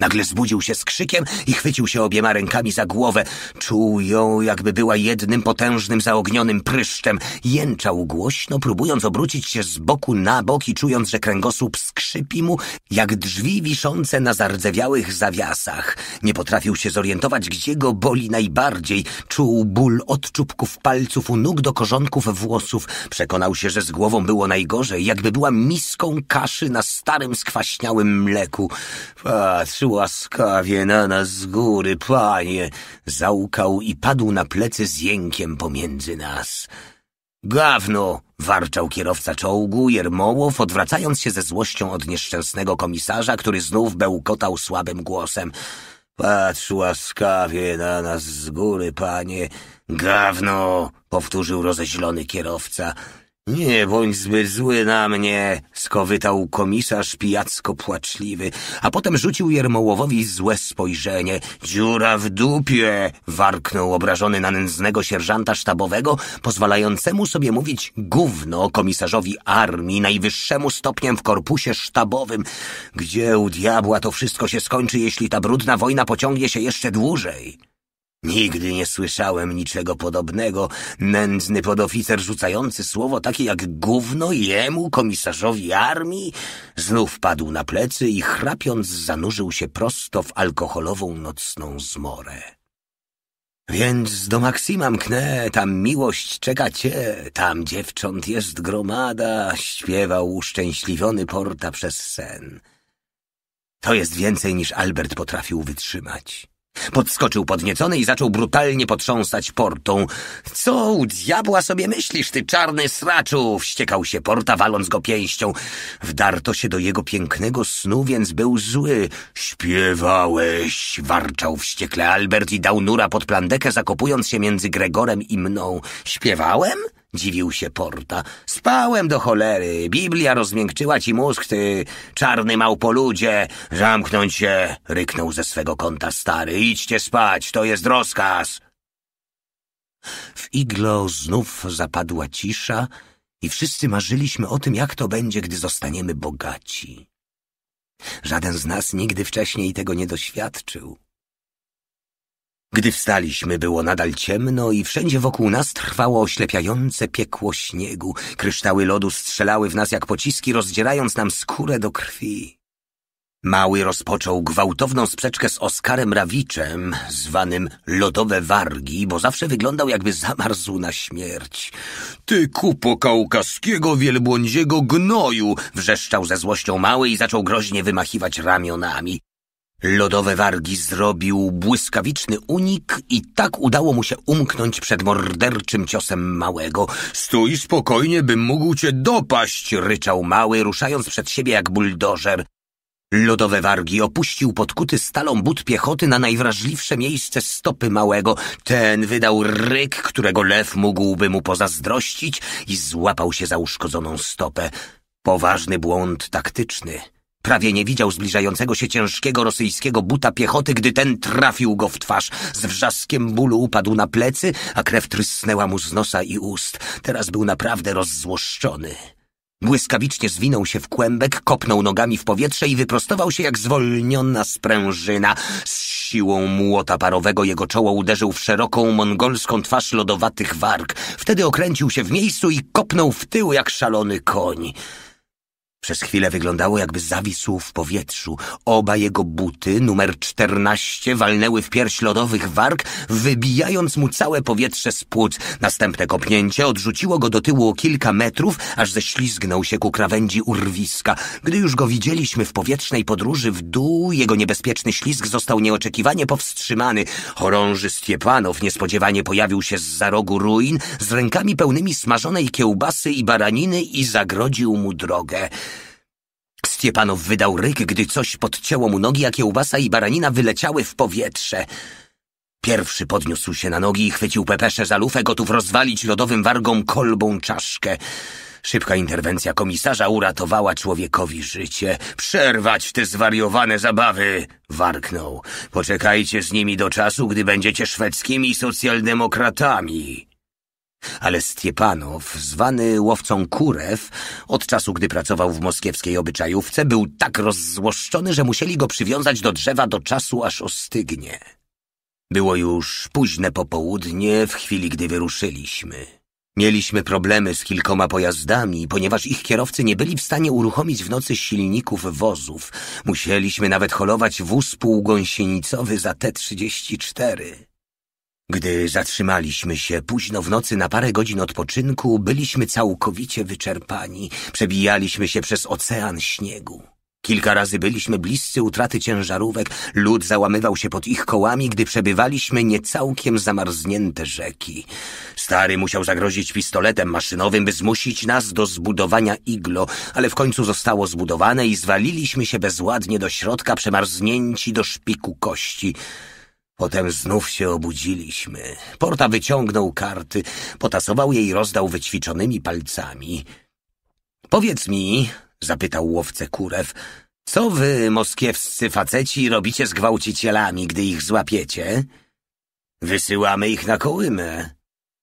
S1: Nagle zbudził się z krzykiem i chwycił się obiema rękami za głowę. Czuł ją, jakby była jednym potężnym, zaognionym pryszczem. Jęczał głośno, próbując obrócić się z boku na bok i czując, że kręgosłup skrzypi mu, jak drzwi wiszące na zardzewiałych zawiasach. Nie potrafił się zorientować, gdzie go boli najbardziej. Czuł ból od czubków palców u nóg do korzonków włosów. Przekonał się, że z głową było najgorzej, jakby była miską kaszy na starym, skwaśniałym mleku łaskawie na nas z góry, panie! Załkał i padł na plecy z jękiem pomiędzy nas. Gawno! warczał kierowca czołgu, Jermołow, odwracając się ze złością od nieszczęsnego komisarza, który znów bełkotał słabym głosem. Patrz łaskawie na nas z góry, panie. Gawno! powtórzył rozeźlony kierowca. Nie bądź zbyt zły na mnie, skowytał komisarz pijacko płaczliwy, a potem rzucił Jermołowowi złe spojrzenie. Dziura w dupie, warknął obrażony na nędznego sierżanta sztabowego, pozwalającemu sobie mówić gówno komisarzowi armii, najwyższemu stopniem w korpusie sztabowym. Gdzie u diabła to wszystko się skończy, jeśli ta brudna wojna pociągnie się jeszcze dłużej? Nigdy nie słyszałem niczego podobnego. Nędzny podoficer rzucający słowo takie jak gówno jemu, komisarzowi armii, znów padł na plecy i chrapiąc zanurzył się prosto w alkoholową nocną zmorę. Więc do Maksima mknę, tam miłość czeka cię, tam dziewcząt jest gromada, śpiewał uszczęśliwiony Porta przez sen. To jest więcej niż Albert potrafił wytrzymać. Podskoczył podniecony i zaczął brutalnie potrząsać portą. Co u diabła sobie myślisz, ty czarny sraczu? Wściekał się porta, waląc go pięścią. Wdarto się do jego pięknego snu, więc był zły. Śpiewałeś, warczał wściekle Albert i dał nura pod plandekę, zakopując się między Gregorem i mną. Śpiewałem? dziwił się Porta. Spałem do cholery, Biblia rozmiękczyła ci mózg, ty czarny małpoludzie. Zamknąć się, ryknął ze swego kąta stary. Idźcie spać, to jest rozkaz. W iglo znów zapadła cisza i wszyscy marzyliśmy o tym, jak to będzie, gdy zostaniemy bogaci. Żaden z nas nigdy wcześniej tego nie doświadczył. Gdy wstaliśmy, było nadal ciemno i wszędzie wokół nas trwało oślepiające piekło śniegu. Kryształy lodu strzelały w nas jak pociski, rozdzierając nam skórę do krwi. Mały rozpoczął gwałtowną sprzeczkę z Oskarem Rawiczem, zwanym Lodowe Wargi, bo zawsze wyglądał jakby zamarzł na śmierć. Ty kupo kaukaskiego wielbłądziego gnoju! wrzeszczał ze złością mały i zaczął groźnie wymachiwać ramionami. Lodowe wargi zrobił błyskawiczny unik i tak udało mu się umknąć przed morderczym ciosem małego. Stój spokojnie, bym mógł cię dopaść, ryczał mały, ruszając przed siebie jak buldożer. Lodowe wargi opuścił podkuty stalą but piechoty na najwrażliwsze miejsce stopy małego. Ten wydał ryk, którego lew mógłby mu pozazdrościć i złapał się za uszkodzoną stopę. Poważny błąd taktyczny. Prawie nie widział zbliżającego się ciężkiego rosyjskiego buta piechoty, gdy ten trafił go w twarz. Z wrzaskiem bólu upadł na plecy, a krew trysnęła mu z nosa i ust. Teraz był naprawdę rozzłoszczony. Błyskawicznie zwinął się w kłębek, kopnął nogami w powietrze i wyprostował się jak zwolniona sprężyna. Z siłą młota parowego jego czoło uderzył w szeroką mongolską twarz lodowatych warg. Wtedy okręcił się w miejscu i kopnął w tył jak szalony koń. Przez chwilę wyglądało, jakby zawisł w powietrzu. Oba jego buty, numer czternaście, walnęły w pierś lodowych warg, wybijając mu całe powietrze z płuc. Następne kopnięcie odrzuciło go do tyłu o kilka metrów, aż ześlizgnął się ku krawędzi urwiska. Gdy już go widzieliśmy w powietrznej podróży w dół, jego niebezpieczny ślizg został nieoczekiwanie powstrzymany. Chorąży Stiepanow niespodziewanie pojawił się z za rogu ruin, z rękami pełnymi smażonej kiełbasy i baraniny i zagrodził mu drogę. Stiepanow wydał ryk, gdy coś podcięło mu nogi, a kiełbasa i baranina wyleciały w powietrze. Pierwszy podniósł się na nogi i chwycił Pepesze za lufę, gotów rozwalić lodowym wargą kolbą czaszkę. Szybka interwencja komisarza uratowała człowiekowi życie. Przerwać te zwariowane zabawy! warknął. Poczekajcie z nimi do czasu, gdy będziecie szwedzkimi socjaldemokratami. Ale Stiepanow, zwany łowcą kurew, od czasu gdy pracował w moskiewskiej obyczajówce, był tak rozzłoszczony, że musieli go przywiązać do drzewa do czasu, aż ostygnie. Było już późne popołudnie, w chwili gdy wyruszyliśmy. Mieliśmy problemy z kilkoma pojazdami, ponieważ ich kierowcy nie byli w stanie uruchomić w nocy silników wozów. Musieliśmy nawet holować wóz półgąsienicowy za T-34. Gdy zatrzymaliśmy się późno w nocy na parę godzin odpoczynku, byliśmy całkowicie wyczerpani, przebijaliśmy się przez ocean śniegu. Kilka razy byliśmy bliscy utraty ciężarówek, lód załamywał się pod ich kołami, gdy przebywaliśmy niecałkiem zamarznięte rzeki. Stary musiał zagrozić pistoletem maszynowym, by zmusić nas do zbudowania iglo, ale w końcu zostało zbudowane i zwaliliśmy się bezładnie do środka, przemarznięci do szpiku kości. Potem znów się obudziliśmy. Porta wyciągnął karty, potasował je i rozdał wyćwiczonymi palcami. Powiedz mi, zapytał łowcę kurew, co wy, moskiewscy faceci, robicie z gwałcicielami, gdy ich złapiecie? Wysyłamy ich na kołymę,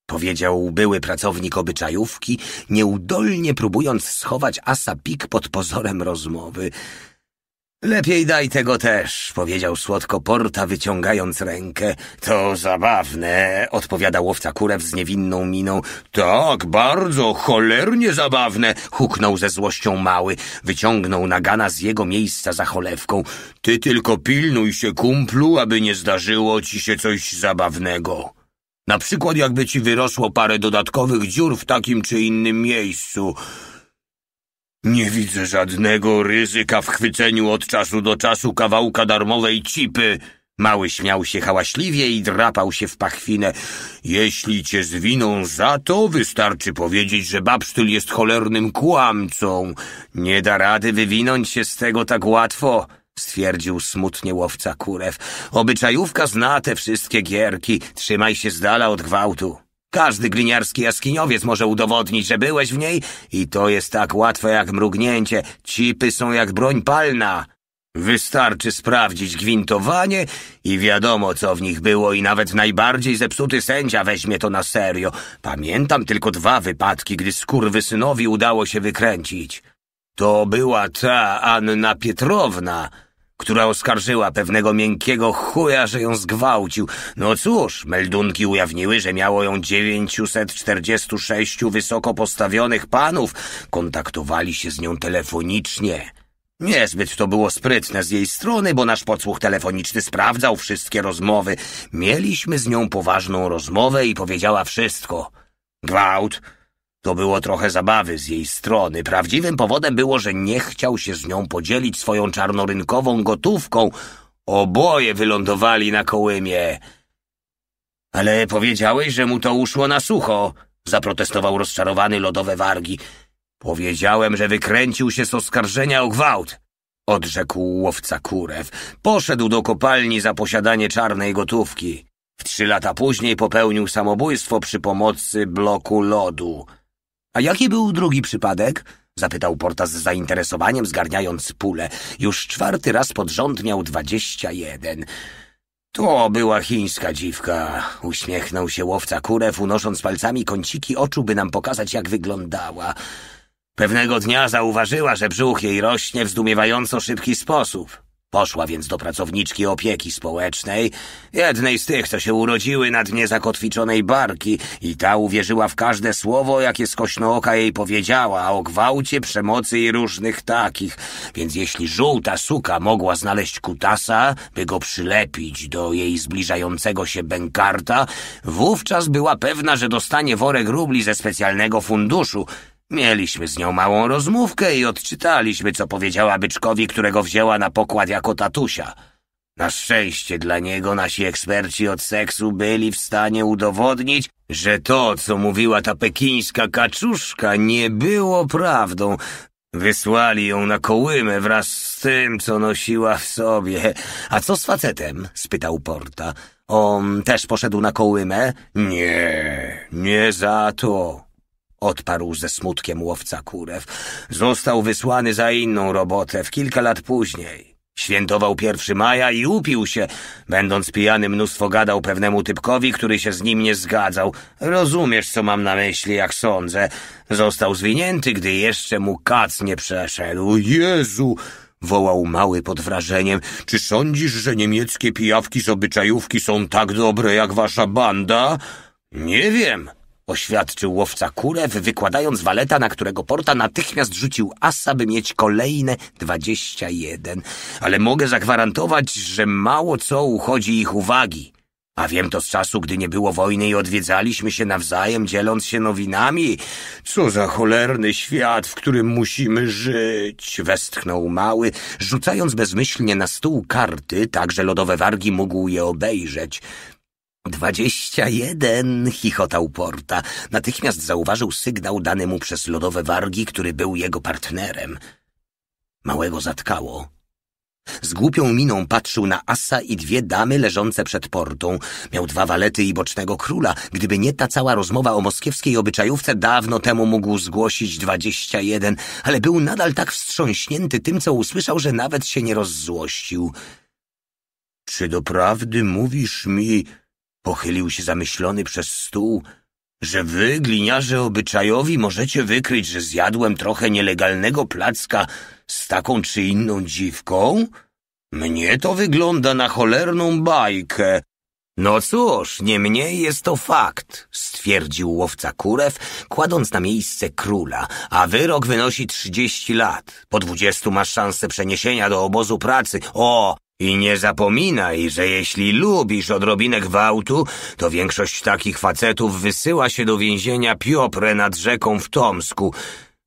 S1: powiedział były pracownik obyczajówki, nieudolnie próbując schować Asa Pik pod pozorem rozmowy. Lepiej daj tego też, powiedział słodko Porta, wyciągając rękę. To zabawne, odpowiada łowca kurew z niewinną miną. Tak, bardzo, cholernie zabawne, huknął ze złością mały. Wyciągnął nagana z jego miejsca za cholewką. Ty tylko pilnuj się, kumplu, aby nie zdarzyło ci się coś zabawnego. Na przykład jakby ci wyrosło parę dodatkowych dziur w takim czy innym miejscu. Nie widzę żadnego ryzyka w chwyceniu od czasu do czasu kawałka darmowej cipy. Mały śmiał się hałaśliwie i drapał się w pachwinę. Jeśli cię zwiną za to, wystarczy powiedzieć, że Babsztyl jest cholernym kłamcą. Nie da rady wywinąć się z tego tak łatwo, stwierdził smutnie łowca kurew. Obyczajówka zna te wszystkie gierki. Trzymaj się z dala od gwałtu. Każdy gliniarski jaskiniowiec może udowodnić, że byłeś w niej i to jest tak łatwe jak mrugnięcie. Cipy są jak broń palna. Wystarczy sprawdzić gwintowanie i wiadomo, co w nich było i nawet najbardziej zepsuty sędzia weźmie to na serio. Pamiętam tylko dwa wypadki, gdy skurwysynowi udało się wykręcić. To była ta Anna Pietrowna, która oskarżyła pewnego miękkiego chuja, że ją zgwałcił. No cóż, meldunki ujawniły, że miało ją 946 wysoko postawionych panów. Kontaktowali się z nią telefonicznie. Niezbyt to było sprytne z jej strony, bo nasz podsłuch telefoniczny sprawdzał wszystkie rozmowy. Mieliśmy z nią poważną rozmowę i powiedziała wszystko. Gwałt, to było trochę zabawy z jej strony. Prawdziwym powodem było, że nie chciał się z nią podzielić swoją czarnorynkową gotówką. Oboje wylądowali na kołymie. Ale powiedziałeś, że mu to uszło na sucho, zaprotestował rozczarowany lodowe wargi. Powiedziałem, że wykręcił się z oskarżenia o gwałt, odrzekł łowca kurew. Poszedł do kopalni za posiadanie czarnej gotówki. W trzy lata później popełnił samobójstwo przy pomocy bloku lodu. A jaki był drugi przypadek? Zapytał Porta z zainteresowaniem, zgarniając pulę. Już czwarty raz pod rząd miał dwadzieścia jeden. To była chińska dziwka. Uśmiechnął się łowca kurew, unosząc palcami kąciki oczu, by nam pokazać, jak wyglądała. Pewnego dnia zauważyła, że brzuch jej rośnie w zdumiewająco szybki sposób. Poszła więc do pracowniczki opieki społecznej, jednej z tych, co się urodziły na dnie zakotwiczonej barki i ta uwierzyła w każde słowo, jakie skośnooka jej powiedziała o gwałcie, przemocy i różnych takich. Więc jeśli żółta suka mogła znaleźć kutasa, by go przylepić do jej zbliżającego się bękarta, wówczas była pewna, że dostanie worek rubli ze specjalnego funduszu – Mieliśmy z nią małą rozmówkę i odczytaliśmy, co powiedziała byczkowi, którego wzięła na pokład jako tatusia. Na szczęście dla niego nasi eksperci od seksu byli w stanie udowodnić, że to, co mówiła ta pekińska kaczuszka, nie było prawdą. Wysłali ją na kołymę wraz z tym, co nosiła w sobie. A co z facetem? spytał Porta. On też poszedł na kołymę? Nie, nie za to. Odparł ze smutkiem łowca kurew. Został wysłany za inną robotę w kilka lat później. Świętował pierwszy maja i upił się. Będąc pijany mnóstwo gadał pewnemu typkowi, który się z nim nie zgadzał. Rozumiesz, co mam na myśli, jak sądzę. Został zwinięty, gdy jeszcze mu kac nie przeszedł. Jezu! wołał mały pod wrażeniem. Czy sądzisz, że niemieckie pijawki z obyczajówki są tak dobre jak wasza banda? Nie wiem, Oświadczył łowca kurew, wykładając waleta, na którego Porta natychmiast rzucił asa, by mieć kolejne dwadzieścia jeden. Ale mogę zagwarantować, że mało co uchodzi ich uwagi. A wiem to z czasu, gdy nie było wojny i odwiedzaliśmy się nawzajem, dzieląc się nowinami. Co za cholerny świat, w którym musimy żyć, westchnął mały, rzucając bezmyślnie na stół karty, tak że lodowe wargi mógł je obejrzeć. Dwadzieścia jeden, chichotał Porta. Natychmiast zauważył sygnał dany mu przez lodowe wargi, który był jego partnerem. Małego zatkało. Z głupią miną patrzył na Asa i dwie damy leżące przed portą. Miał dwa walety i bocznego króla. Gdyby nie ta cała rozmowa o moskiewskiej obyczajówce, dawno temu mógł zgłosić dwadzieścia jeden, ale był nadal tak wstrząśnięty tym, co usłyszał, że nawet się nie rozzłościł. — Czy doprawdy mówisz mi Pochylił się zamyślony przez stół, że wy, gliniarze obyczajowi, możecie wykryć, że zjadłem trochę nielegalnego placka z taką czy inną dziwką? Mnie to wygląda na cholerną bajkę. No cóż, nie mniej jest to fakt, stwierdził łowca kurew, kładąc na miejsce króla, a wyrok wynosi trzydzieści lat. Po dwudziestu masz szansę przeniesienia do obozu pracy. O, i nie zapominaj, że jeśli lubisz odrobinę gwałtu, to większość takich facetów wysyła się do więzienia Piopre nad rzeką w Tomsku.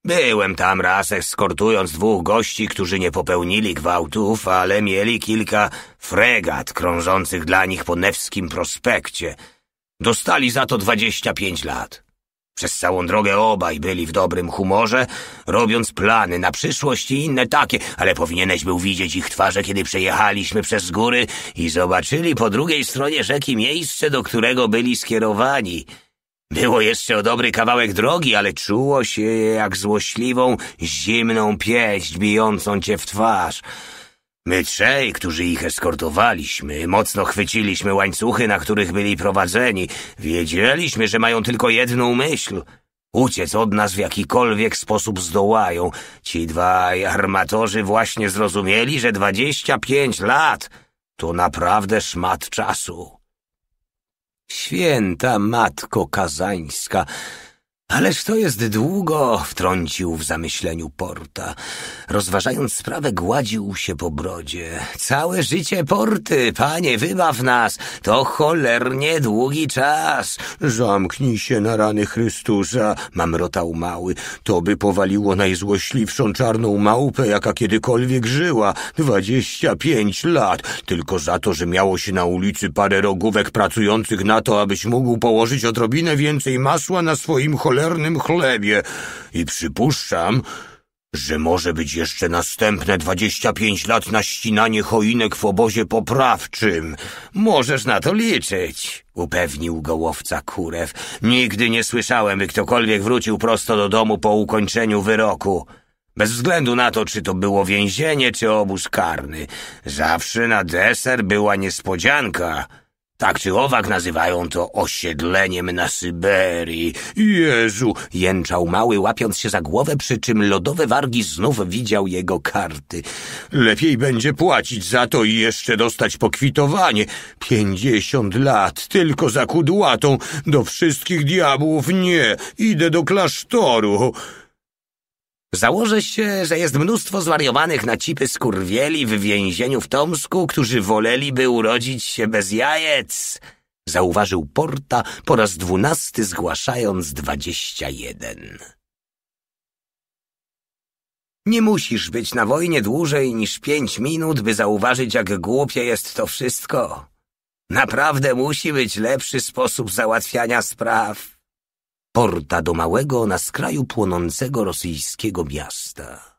S1: Byłem tam raz eskortując dwóch gości, którzy nie popełnili gwałtów, ale mieli kilka fregat krążących dla nich po Newskim prospekcie. Dostali za to 25 lat. Przez całą drogę obaj byli w dobrym humorze, robiąc plany na przyszłość i inne takie, ale powinieneś był widzieć ich twarze, kiedy przejechaliśmy przez góry i zobaczyli po drugiej stronie rzeki miejsce, do którego byli skierowani. Było jeszcze o dobry kawałek drogi, ale czuło się je jak złośliwą, zimną pieść bijącą cię w twarz. My trzej, którzy ich eskortowaliśmy, mocno chwyciliśmy łańcuchy, na których byli prowadzeni. Wiedzieliśmy, że mają tylko jedną myśl. Uciec od nas w jakikolwiek sposób zdołają. Ci dwaj armatorzy właśnie zrozumieli, że dwadzieścia pięć lat to naprawdę szmat czasu. Święta Matko Kazańska... Ależ to jest długo, wtrącił w zamyśleniu Porta. Rozważając sprawę, gładził się po brodzie. Całe życie Porty, panie, wybaw nas, to cholernie długi czas. Zamknij się na rany Chrystusa, mamrotał mały. To by powaliło najzłośliwszą czarną małpę, jaka kiedykolwiek żyła. Dwadzieścia pięć lat, tylko za to, że miało się na ulicy parę rogówek pracujących na to, abyś mógł położyć odrobinę więcej masła na swoim cholernym cholernym chlebie i przypuszczam, że może być jeszcze następne dwadzieścia pięć lat na ścinanie choinek w obozie poprawczym. Możesz na to liczyć, upewnił gołowca Kurew. Nigdy nie słyszałem, by ktokolwiek wrócił prosto do domu po ukończeniu wyroku. Bez względu na to, czy to było więzienie, czy obóz karny. Zawsze na deser była niespodzianka. Tak czy owak nazywają to osiedleniem na Syberii. Jezu! Jęczał mały, łapiąc się za głowę, przy czym lodowe wargi znów widział jego karty. Lepiej będzie płacić za to i jeszcze dostać pokwitowanie. Pięćdziesiąt lat, tylko za kudłatą. Do wszystkich diabłów nie. Idę do klasztoru. Założę się, że jest mnóstwo zwariowanych na cipy skurwieli w więzieniu w Tomsku, którzy woleliby urodzić się bez jajec, zauważył Porta po raz dwunasty zgłaszając dwadzieścia jeden. Nie musisz być na wojnie dłużej niż pięć minut, by zauważyć, jak głupie jest to wszystko. Naprawdę musi być lepszy sposób załatwiania spraw porta do małego na skraju płonącego rosyjskiego miasta.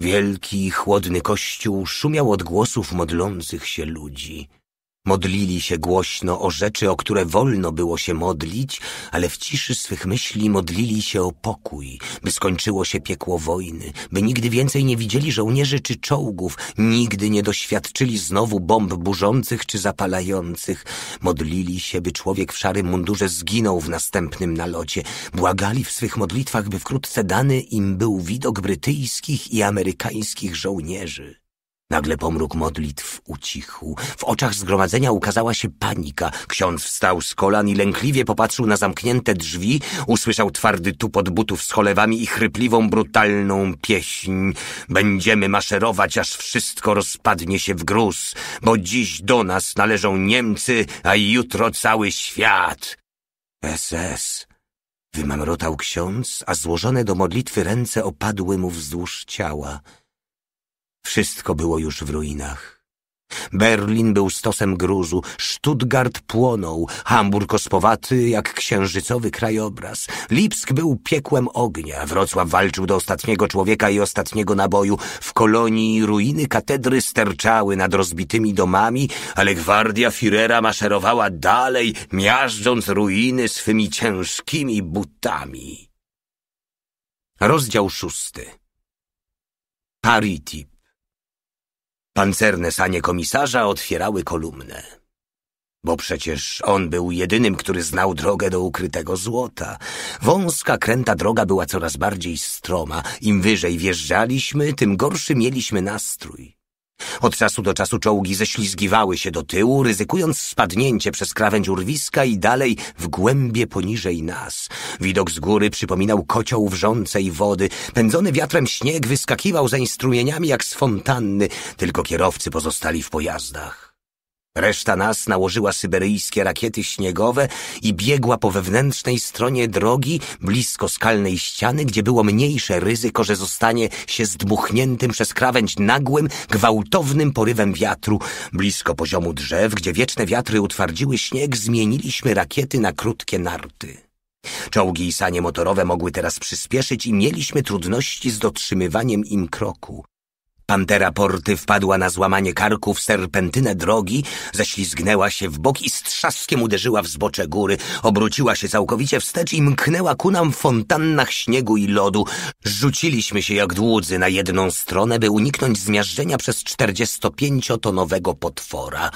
S1: Wielki, chłodny kościół szumiał od głosów modlących się ludzi – Modlili się głośno o rzeczy, o które wolno było się modlić, ale w ciszy swych myśli modlili się o pokój, by skończyło się piekło wojny, by nigdy więcej nie widzieli żołnierzy czy czołgów, nigdy nie doświadczyli znowu bomb burzących czy zapalających. Modlili się, by człowiek w szarym mundurze zginął w następnym nalocie. Błagali w swych modlitwach, by wkrótce dany im był widok brytyjskich i amerykańskich żołnierzy. Nagle pomruk modlitw ucichł. W oczach zgromadzenia ukazała się panika. Ksiądz wstał z kolan i lękliwie popatrzył na zamknięte drzwi. Usłyszał twardy tupot butów z cholewami i chrypliwą, brutalną pieśń. Będziemy maszerować, aż wszystko rozpadnie się w gruz, bo dziś do nas należą Niemcy, a jutro cały świat. SS. Wymamrotał ksiądz, a złożone do modlitwy ręce opadły mu wzdłuż ciała. Wszystko było już w ruinach. Berlin był stosem gruzu, Stuttgart płonął, Hamburg ospowaty jak księżycowy krajobraz, Lipsk był piekłem ognia, Wrocław walczył do ostatniego człowieka i ostatniego naboju, w kolonii ruiny katedry sterczały nad rozbitymi domami, ale gwardia Firera maszerowała dalej, miażdżąc ruiny swymi ciężkimi butami. Rozdział szósty Paritip Pancerne sanie komisarza otwierały kolumnę. Bo przecież on był jedynym, który znał drogę do ukrytego złota. Wąska, kręta droga była coraz bardziej stroma. Im wyżej wjeżdżaliśmy, tym gorszy mieliśmy nastrój. Od czasu do czasu czołgi ześlizgiwały się do tyłu, ryzykując spadnięcie przez krawędź urwiska i dalej w głębie poniżej nas. Widok z góry przypominał kocioł wrzącej wody. Pędzony wiatrem śnieg wyskakiwał za strumieniami jak z fontanny, tylko kierowcy pozostali w pojazdach. Reszta nas nałożyła syberyjskie rakiety śniegowe i biegła po wewnętrznej stronie drogi, blisko skalnej ściany, gdzie było mniejsze ryzyko, że zostanie się zdmuchniętym przez krawędź nagłym, gwałtownym porywem wiatru. Blisko poziomu drzew, gdzie wieczne wiatry utwardziły śnieg, zmieniliśmy rakiety na krótkie narty. Czołgi i sanie motorowe mogły teraz przyspieszyć i mieliśmy trudności z dotrzymywaniem im kroku. Pantera Porty wpadła na złamanie karku w serpentynę drogi, ześlizgnęła się w bok i z trzaskiem uderzyła w zbocze góry, obróciła się całkowicie wstecz i mknęła ku nam w fontannach śniegu i lodu. Rzuciliśmy się jak dłudzy na jedną stronę, by uniknąć zmiażdżenia przez czterdziestopięciotonowego potwora.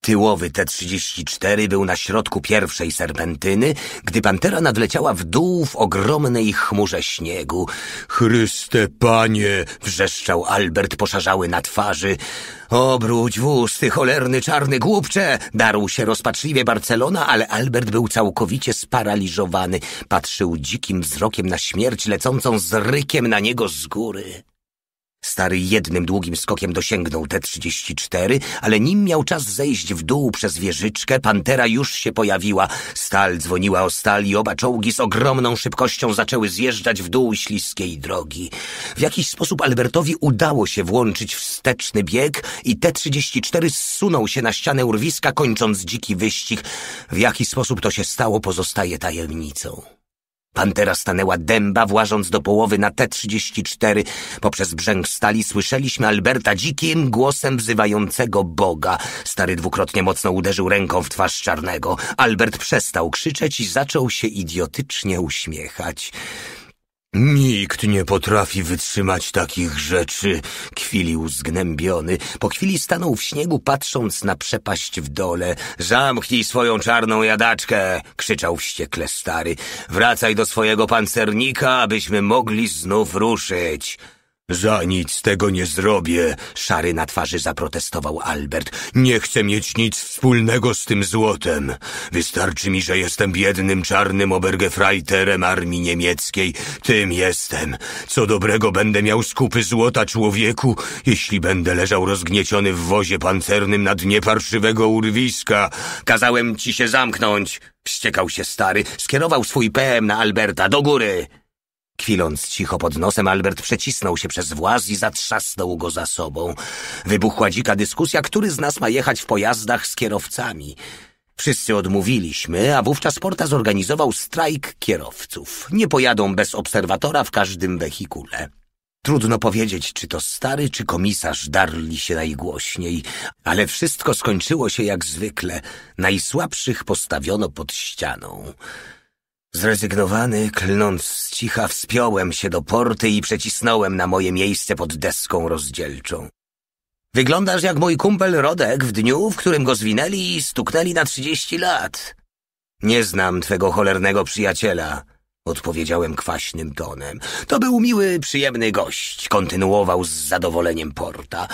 S1: Tyłowy T-34 był na środku pierwszej serpentyny, gdy pantera nadleciała w dół w ogromnej chmurze śniegu. Chryste panie! wrzeszczał Albert poszarzały na twarzy. Obróć wóz, ty cholerny czarny głupcze! Darł się rozpaczliwie Barcelona, ale Albert był całkowicie sparaliżowany. Patrzył dzikim wzrokiem na śmierć lecącą z rykiem na niego z góry. Stary jednym długim skokiem dosięgnął T-34, ale nim miał czas zejść w dół przez wieżyczkę, Pantera już się pojawiła. Stal dzwoniła o Stal i oba czołgi z ogromną szybkością zaczęły zjeżdżać w dół śliskiej drogi. W jakiś sposób Albertowi udało się włączyć wsteczny bieg i T-34 zsunął się na ścianę urwiska, kończąc dziki wyścig. W jaki sposób to się stało, pozostaje tajemnicą. Pantera stanęła dęba, włażąc do połowy na T-34. Poprzez brzęk stali słyszeliśmy Alberta dzikim głosem wzywającego Boga. Stary dwukrotnie mocno uderzył ręką w twarz czarnego. Albert przestał krzyczeć i zaczął się idiotycznie uśmiechać. Nikt nie potrafi wytrzymać takich rzeczy, kwilił zgnębiony. Po chwili stanął w śniegu, patrząc na przepaść w dole. Zamknij swoją czarną jadaczkę, krzyczał wściekle stary. Wracaj do swojego pancernika, abyśmy mogli znów ruszyć. Za nic tego nie zrobię, szary na twarzy zaprotestował Albert. Nie chcę mieć nic wspólnego z tym złotem. Wystarczy mi, że jestem biednym czarnym obergefreiterem armii niemieckiej. Tym jestem. Co dobrego będę miał z kupy złota człowieku, jeśli będę leżał rozgnieciony w wozie pancernym na dnie parszywego urwiska. Kazałem ci się zamknąć, wściekał się stary. Skierował swój PM na Alberta. Do góry! Kwiląc cicho pod nosem, Albert przecisnął się przez właz i zatrzasnął go za sobą. Wybuchła dzika dyskusja, który z nas ma jechać w pojazdach z kierowcami. Wszyscy odmówiliśmy, a wówczas Porta zorganizował strajk kierowców. Nie pojadą bez obserwatora w każdym wehikule. Trudno powiedzieć, czy to stary, czy komisarz darli się najgłośniej, ale wszystko skończyło się jak zwykle. Najsłabszych postawiono pod ścianą. Zrezygnowany, klnąc z cicha, wspiąłem się do porty i przecisnąłem na moje miejsce pod deską rozdzielczą. Wyglądasz jak mój kumpel Rodek w dniu, w którym go zwinęli i stuknęli na trzydzieści lat. Nie znam twego cholernego przyjaciela, Odpowiedziałem kwaśnym tonem. To był miły, przyjemny gość, kontynuował z zadowoleniem Porta.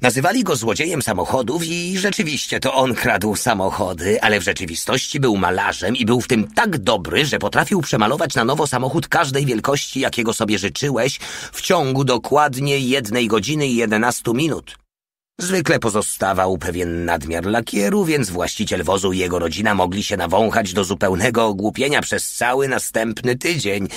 S1: Nazywali go złodziejem samochodów i rzeczywiście to on kradł samochody, ale w rzeczywistości był malarzem i był w tym tak dobry, że potrafił przemalować na nowo samochód każdej wielkości, jakiego sobie życzyłeś, w ciągu dokładnie jednej godziny i jedenastu minut. Zwykle pozostawał pewien nadmiar lakieru, więc właściciel wozu i jego rodzina mogli się nawąchać do zupełnego ogłupienia przez cały następny tydzień.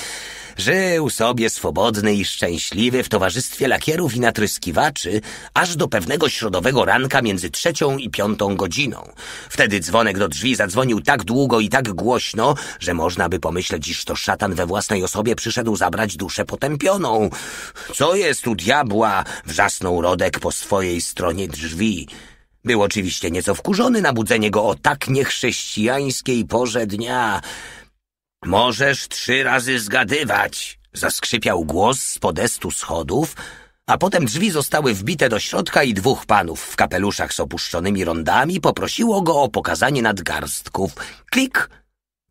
S1: Żył sobie swobodny i szczęśliwy w towarzystwie lakierów i natryskiwaczy aż do pewnego środowego ranka między trzecią i piątą godziną. Wtedy dzwonek do drzwi zadzwonił tak długo i tak głośno, że można by pomyśleć, iż to szatan we własnej osobie przyszedł zabrać duszę potępioną. Co jest u diabła? Wrzasnął Rodek po swojej stronie drzwi. Był oczywiście nieco wkurzony na budzenie go o tak niechrześcijańskiej porze dnia. Możesz trzy razy zgadywać, zaskrzypiał głos z podestu schodów, a potem drzwi zostały wbite do środka i dwóch panów w kapeluszach z opuszczonymi rondami poprosiło go o pokazanie nadgarstków. Klik!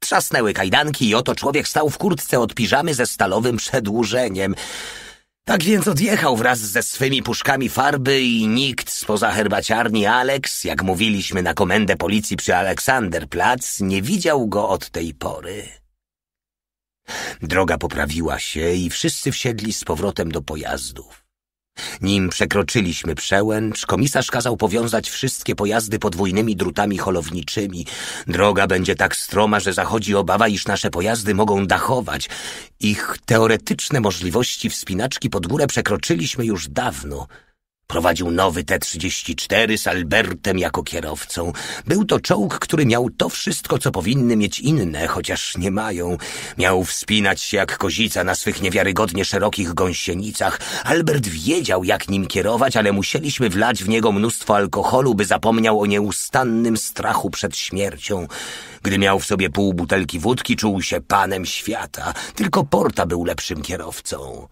S1: Trzasnęły kajdanki i oto człowiek stał w kurtce od piżamy ze stalowym przedłużeniem. Tak więc odjechał wraz ze swymi puszkami farby i nikt spoza herbaciarni Alex, jak mówiliśmy na komendę policji przy Aleksanderplatz, nie widział go od tej pory. Droga poprawiła się i wszyscy wsiedli z powrotem do pojazdów. Nim przekroczyliśmy przełęcz, komisarz kazał powiązać wszystkie pojazdy podwójnymi drutami holowniczymi. Droga będzie tak stroma, że zachodzi obawa, iż nasze pojazdy mogą dachować. Ich teoretyczne możliwości wspinaczki pod górę przekroczyliśmy już dawno – Prowadził nowy T-34 z Albertem jako kierowcą. Był to czołg, który miał to wszystko, co powinny mieć inne, chociaż nie mają. Miał wspinać się jak kozica na swych niewiarygodnie szerokich gąsienicach. Albert wiedział, jak nim kierować, ale musieliśmy wlać w niego mnóstwo alkoholu, by zapomniał o nieustannym strachu przed śmiercią. Gdy miał w sobie pół butelki wódki, czuł się panem świata. Tylko Porta był lepszym kierowcą.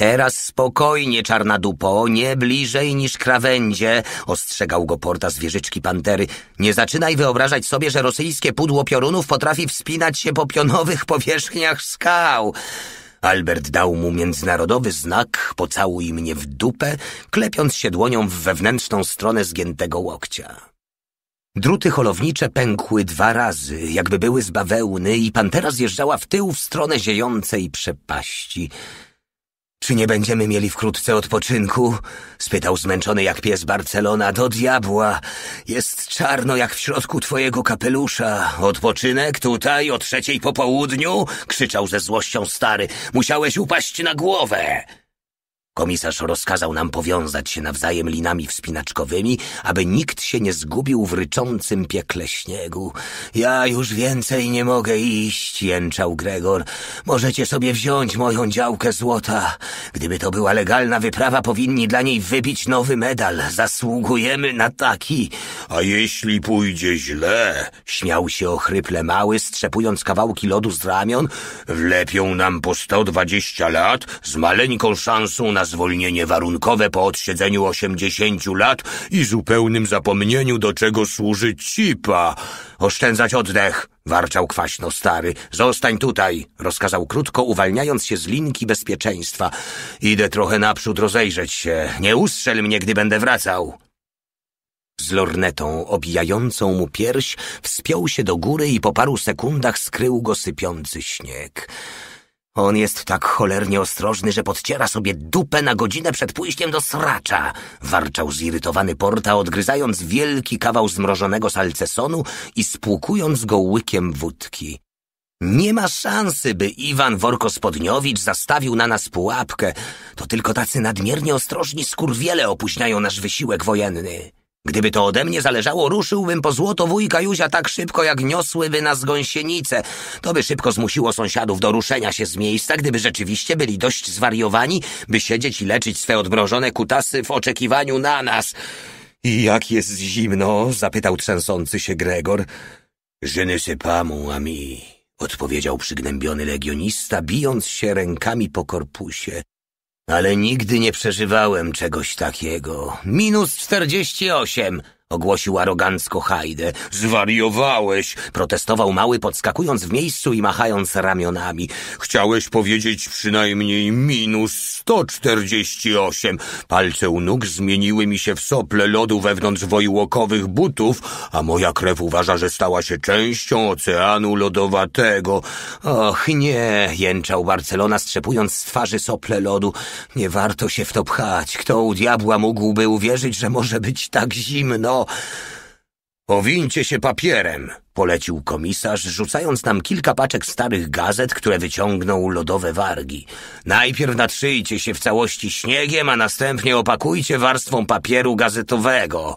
S1: Teraz spokojnie, czarna dupo, nie bliżej niż krawędzie, ostrzegał go porta z wieżyczki pantery. Nie zaczynaj wyobrażać sobie, że rosyjskie pudło piorunów potrafi wspinać się po pionowych powierzchniach skał. Albert dał mu międzynarodowy znak, pocałuj mnie w dupę, klepiąc się dłonią w wewnętrzną stronę zgiętego łokcia. Druty holownicze pękły dwa razy, jakby były z bawełny i pantera zjeżdżała w tył w stronę ziejącej przepaści. Czy nie będziemy mieli wkrótce odpoczynku? spytał zmęczony jak pies Barcelona. Do diabła! Jest czarno jak w środku twojego kapelusza. Odpoczynek tutaj o trzeciej po południu? krzyczał ze złością stary. Musiałeś upaść na głowę. Komisarz rozkazał nam powiązać się nawzajem linami wspinaczkowymi, aby nikt się nie zgubił w ryczącym piekle śniegu. Ja już więcej nie mogę iść, jęczał Gregor. Możecie sobie wziąć moją działkę złota. Gdyby to była legalna wyprawa, powinni dla niej wybić nowy medal. Zasługujemy na taki. A jeśli pójdzie źle, śmiał się ochryple mały, strzepując kawałki lodu z ramion, wlepią nam po sto dwadzieścia lat z maleńką szansą na zwolnienie warunkowe po odsiedzeniu osiemdziesięciu lat i zupełnym zapomnieniu, do czego służy cipa. Oszczędzać oddech, warczał kwaśno stary. Zostań tutaj, rozkazał krótko, uwalniając się z linki bezpieczeństwa. Idę trochę naprzód rozejrzeć się. Nie ustrzel mnie, gdy będę wracał. Z lornetą obijającą mu pierś wspiął się do góry i po paru sekundach skrył go sypiący śnieg. On jest tak cholernie ostrożny, że podciera sobie dupę na godzinę przed pójściem do sracza, warczał zirytowany porta, odgryzając wielki kawał zmrożonego salcesonu i spłukując go łykiem wódki. Nie ma szansy, by Iwan Worko-Spodniowicz zastawił na nas pułapkę. To tylko tacy nadmiernie ostrożni skurwiele opóźniają nasz wysiłek wojenny. Gdyby to ode mnie zależało, ruszyłbym po złoto wujka Józia tak szybko, jak niosłyby nas gąsienice. To by szybko zmusiło sąsiadów do ruszenia się z miejsca, gdyby rzeczywiście byli dość zwariowani, by siedzieć i leczyć swe odbrożone kutasy w oczekiwaniu na nas. I jak jest zimno? zapytał trzęsący się Gregor. Żyny się pamu, ami, odpowiedział przygnębiony legionista, bijąc się rękami po korpusie. Ale nigdy nie przeżywałem czegoś takiego. Minus czterdzieści osiem ogłosił arogancko Hajdę. Zwariowałeś! protestował mały, podskakując w miejscu i machając ramionami. Chciałeś powiedzieć przynajmniej minus sto czterdzieści osiem. Palce u nóg zmieniły mi się w sople lodu wewnątrz wojłokowych butów, a moja krew uważa, że stała się częścią oceanu lodowatego. Och nie, jęczał Barcelona, strzepując z twarzy sople lodu. Nie warto się w to pchać. Kto u diabła mógłby uwierzyć, że może być tak zimno? to... Owincie się papierem, polecił komisarz, rzucając nam kilka paczek starych gazet, które wyciągnął lodowe wargi. Najpierw natrzyjcie się w całości śniegiem, a następnie opakujcie warstwą papieru gazetowego.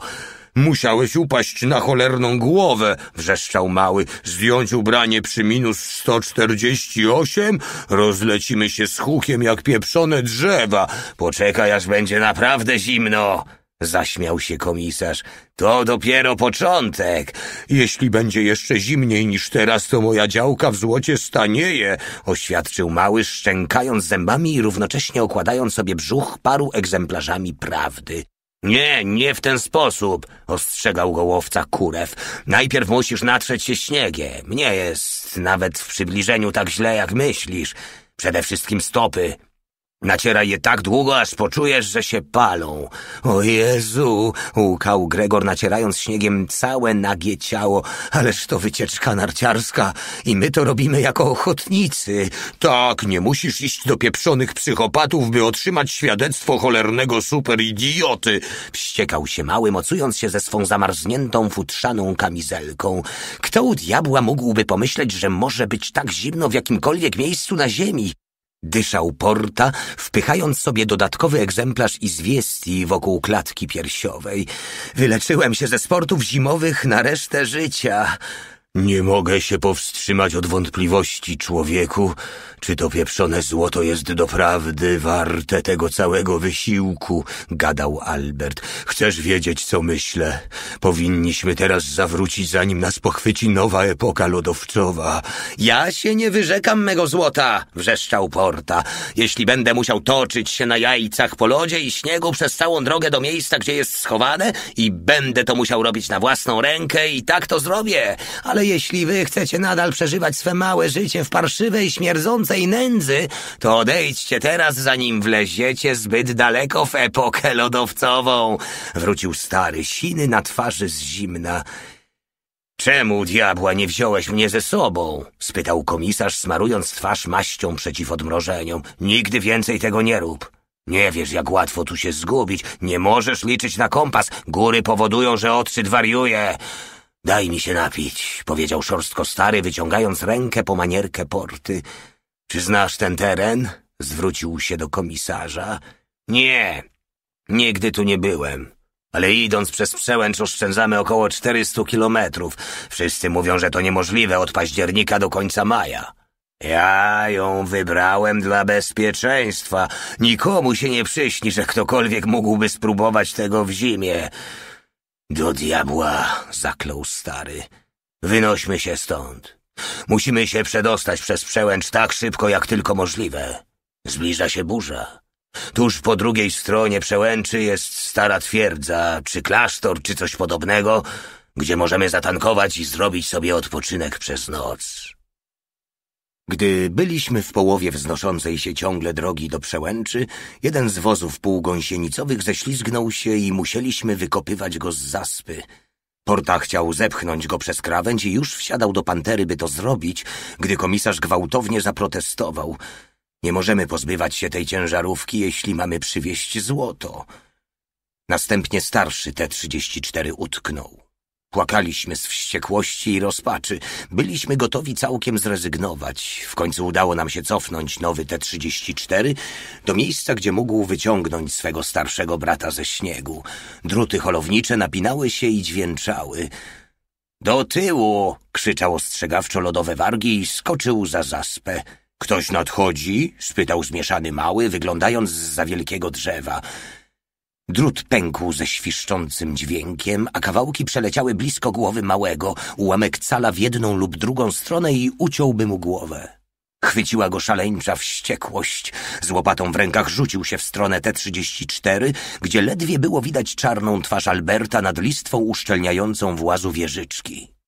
S1: Musiałeś upaść na cholerną głowę, wrzeszczał mały. Zdjąć ubranie przy minus 148? Rozlecimy się z hukiem jak pieprzone drzewa. Poczekaj, aż będzie naprawdę zimno. Zaśmiał się komisarz. To dopiero początek. Jeśli będzie jeszcze zimniej niż teraz, to moja działka w złocie stanieje, oświadczył mały, szczękając zębami i równocześnie okładając sobie brzuch paru egzemplarzami prawdy. Nie, nie w ten sposób, ostrzegał go łowca kurew. Najpierw musisz natrzeć się śniegiem. Nie jest nawet w przybliżeniu tak źle, jak myślisz. Przede wszystkim stopy. Nacieraj je tak długo, aż poczujesz, że się palą. O Jezu! Łukał Gregor, nacierając śniegiem całe nagie ciało. Ależ to wycieczka narciarska i my to robimy jako ochotnicy. Tak, nie musisz iść do pieprzonych psychopatów, by otrzymać świadectwo cholernego superidioty. Wściekał się mały, mocując się ze swą zamarzniętą, futrzaną kamizelką. Kto u diabła mógłby pomyśleć, że może być tak zimno w jakimkolwiek miejscu na ziemi? Dyszał Porta, wpychając sobie dodatkowy egzemplarz izwiestii wokół klatki piersiowej. Wyleczyłem się ze sportów zimowych na resztę życia. Nie mogę się powstrzymać od wątpliwości, człowieku, czy to pieprzone złoto jest doprawdy warte tego całego wysiłku, gadał Albert. Chcesz wiedzieć, co myślę? Powinniśmy teraz zawrócić, zanim nas pochwyci nowa epoka lodowcowa. Ja się nie wyrzekam mego złota, wrzeszczał Porta. Jeśli będę musiał toczyć się na jajcach po lodzie i śniegu przez całą drogę do miejsca, gdzie jest schowane i będę to musiał robić na własną rękę i tak to zrobię, ale ale jeśli wy chcecie nadal przeżywać swe małe życie w parszywej, śmierdzącej nędzy, to odejdźcie teraz, zanim wleziecie zbyt daleko w epokę lodowcową. Wrócił stary, siny na twarzy z zimna. Czemu diabła nie wziąłeś mnie ze sobą? spytał komisarz, smarując twarz maścią przeciw odmrożeniom. Nigdy więcej tego nie rób. Nie wiesz, jak łatwo tu się zgubić. Nie możesz liczyć na kompas. Góry powodują, że odczyt wariuje. Daj mi się napić, powiedział szorstko stary, wyciągając rękę po manierkę porty. Czy znasz ten teren? Zwrócił się do komisarza. Nie, nigdy tu nie byłem. Ale idąc przez przełęcz oszczędzamy około 400 kilometrów. Wszyscy mówią, że to niemożliwe od października do końca maja. Ja ją wybrałem dla bezpieczeństwa. Nikomu się nie przyśni, że ktokolwiek mógłby spróbować tego w zimie. Do diabła, zaklął stary. Wynośmy się stąd. Musimy się przedostać przez przełęcz tak szybko, jak tylko możliwe. Zbliża się burza. Tuż po drugiej stronie przełęczy jest stara twierdza, czy klasztor, czy coś podobnego, gdzie możemy zatankować i zrobić sobie odpoczynek przez noc. Gdy byliśmy w połowie wznoszącej się ciągle drogi do przełęczy, jeden z wozów półgąsienicowych ześlizgnął się i musieliśmy wykopywać go z zaspy. Porta chciał zepchnąć go przez krawędź i już wsiadał do pantery, by to zrobić, gdy komisarz gwałtownie zaprotestował. Nie możemy pozbywać się tej ciężarówki, jeśli mamy przywieźć złoto. Następnie starszy T-34 utknął. Płakaliśmy z wściekłości i rozpaczy. Byliśmy gotowi całkiem zrezygnować. W końcu udało nam się cofnąć nowy T-34 do miejsca, gdzie mógł wyciągnąć swego starszego brata ze śniegu. Druty holownicze napinały się i dźwięczały. Do tyłu! krzyczał ostrzegawczo lodowe wargi i skoczył za zaspę. Ktoś nadchodzi? spytał zmieszany mały, wyglądając z za wielkiego drzewa. Drut pękł ze świszczącym dźwiękiem, a kawałki przeleciały blisko głowy małego, ułamek cala w jedną lub drugą stronę i uciąłby mu głowę. Chwyciła go szaleńcza wściekłość. Z łopatą w rękach rzucił się w stronę T-34, gdzie ledwie było widać czarną twarz Alberta nad listwą uszczelniającą włazu wieżyczki.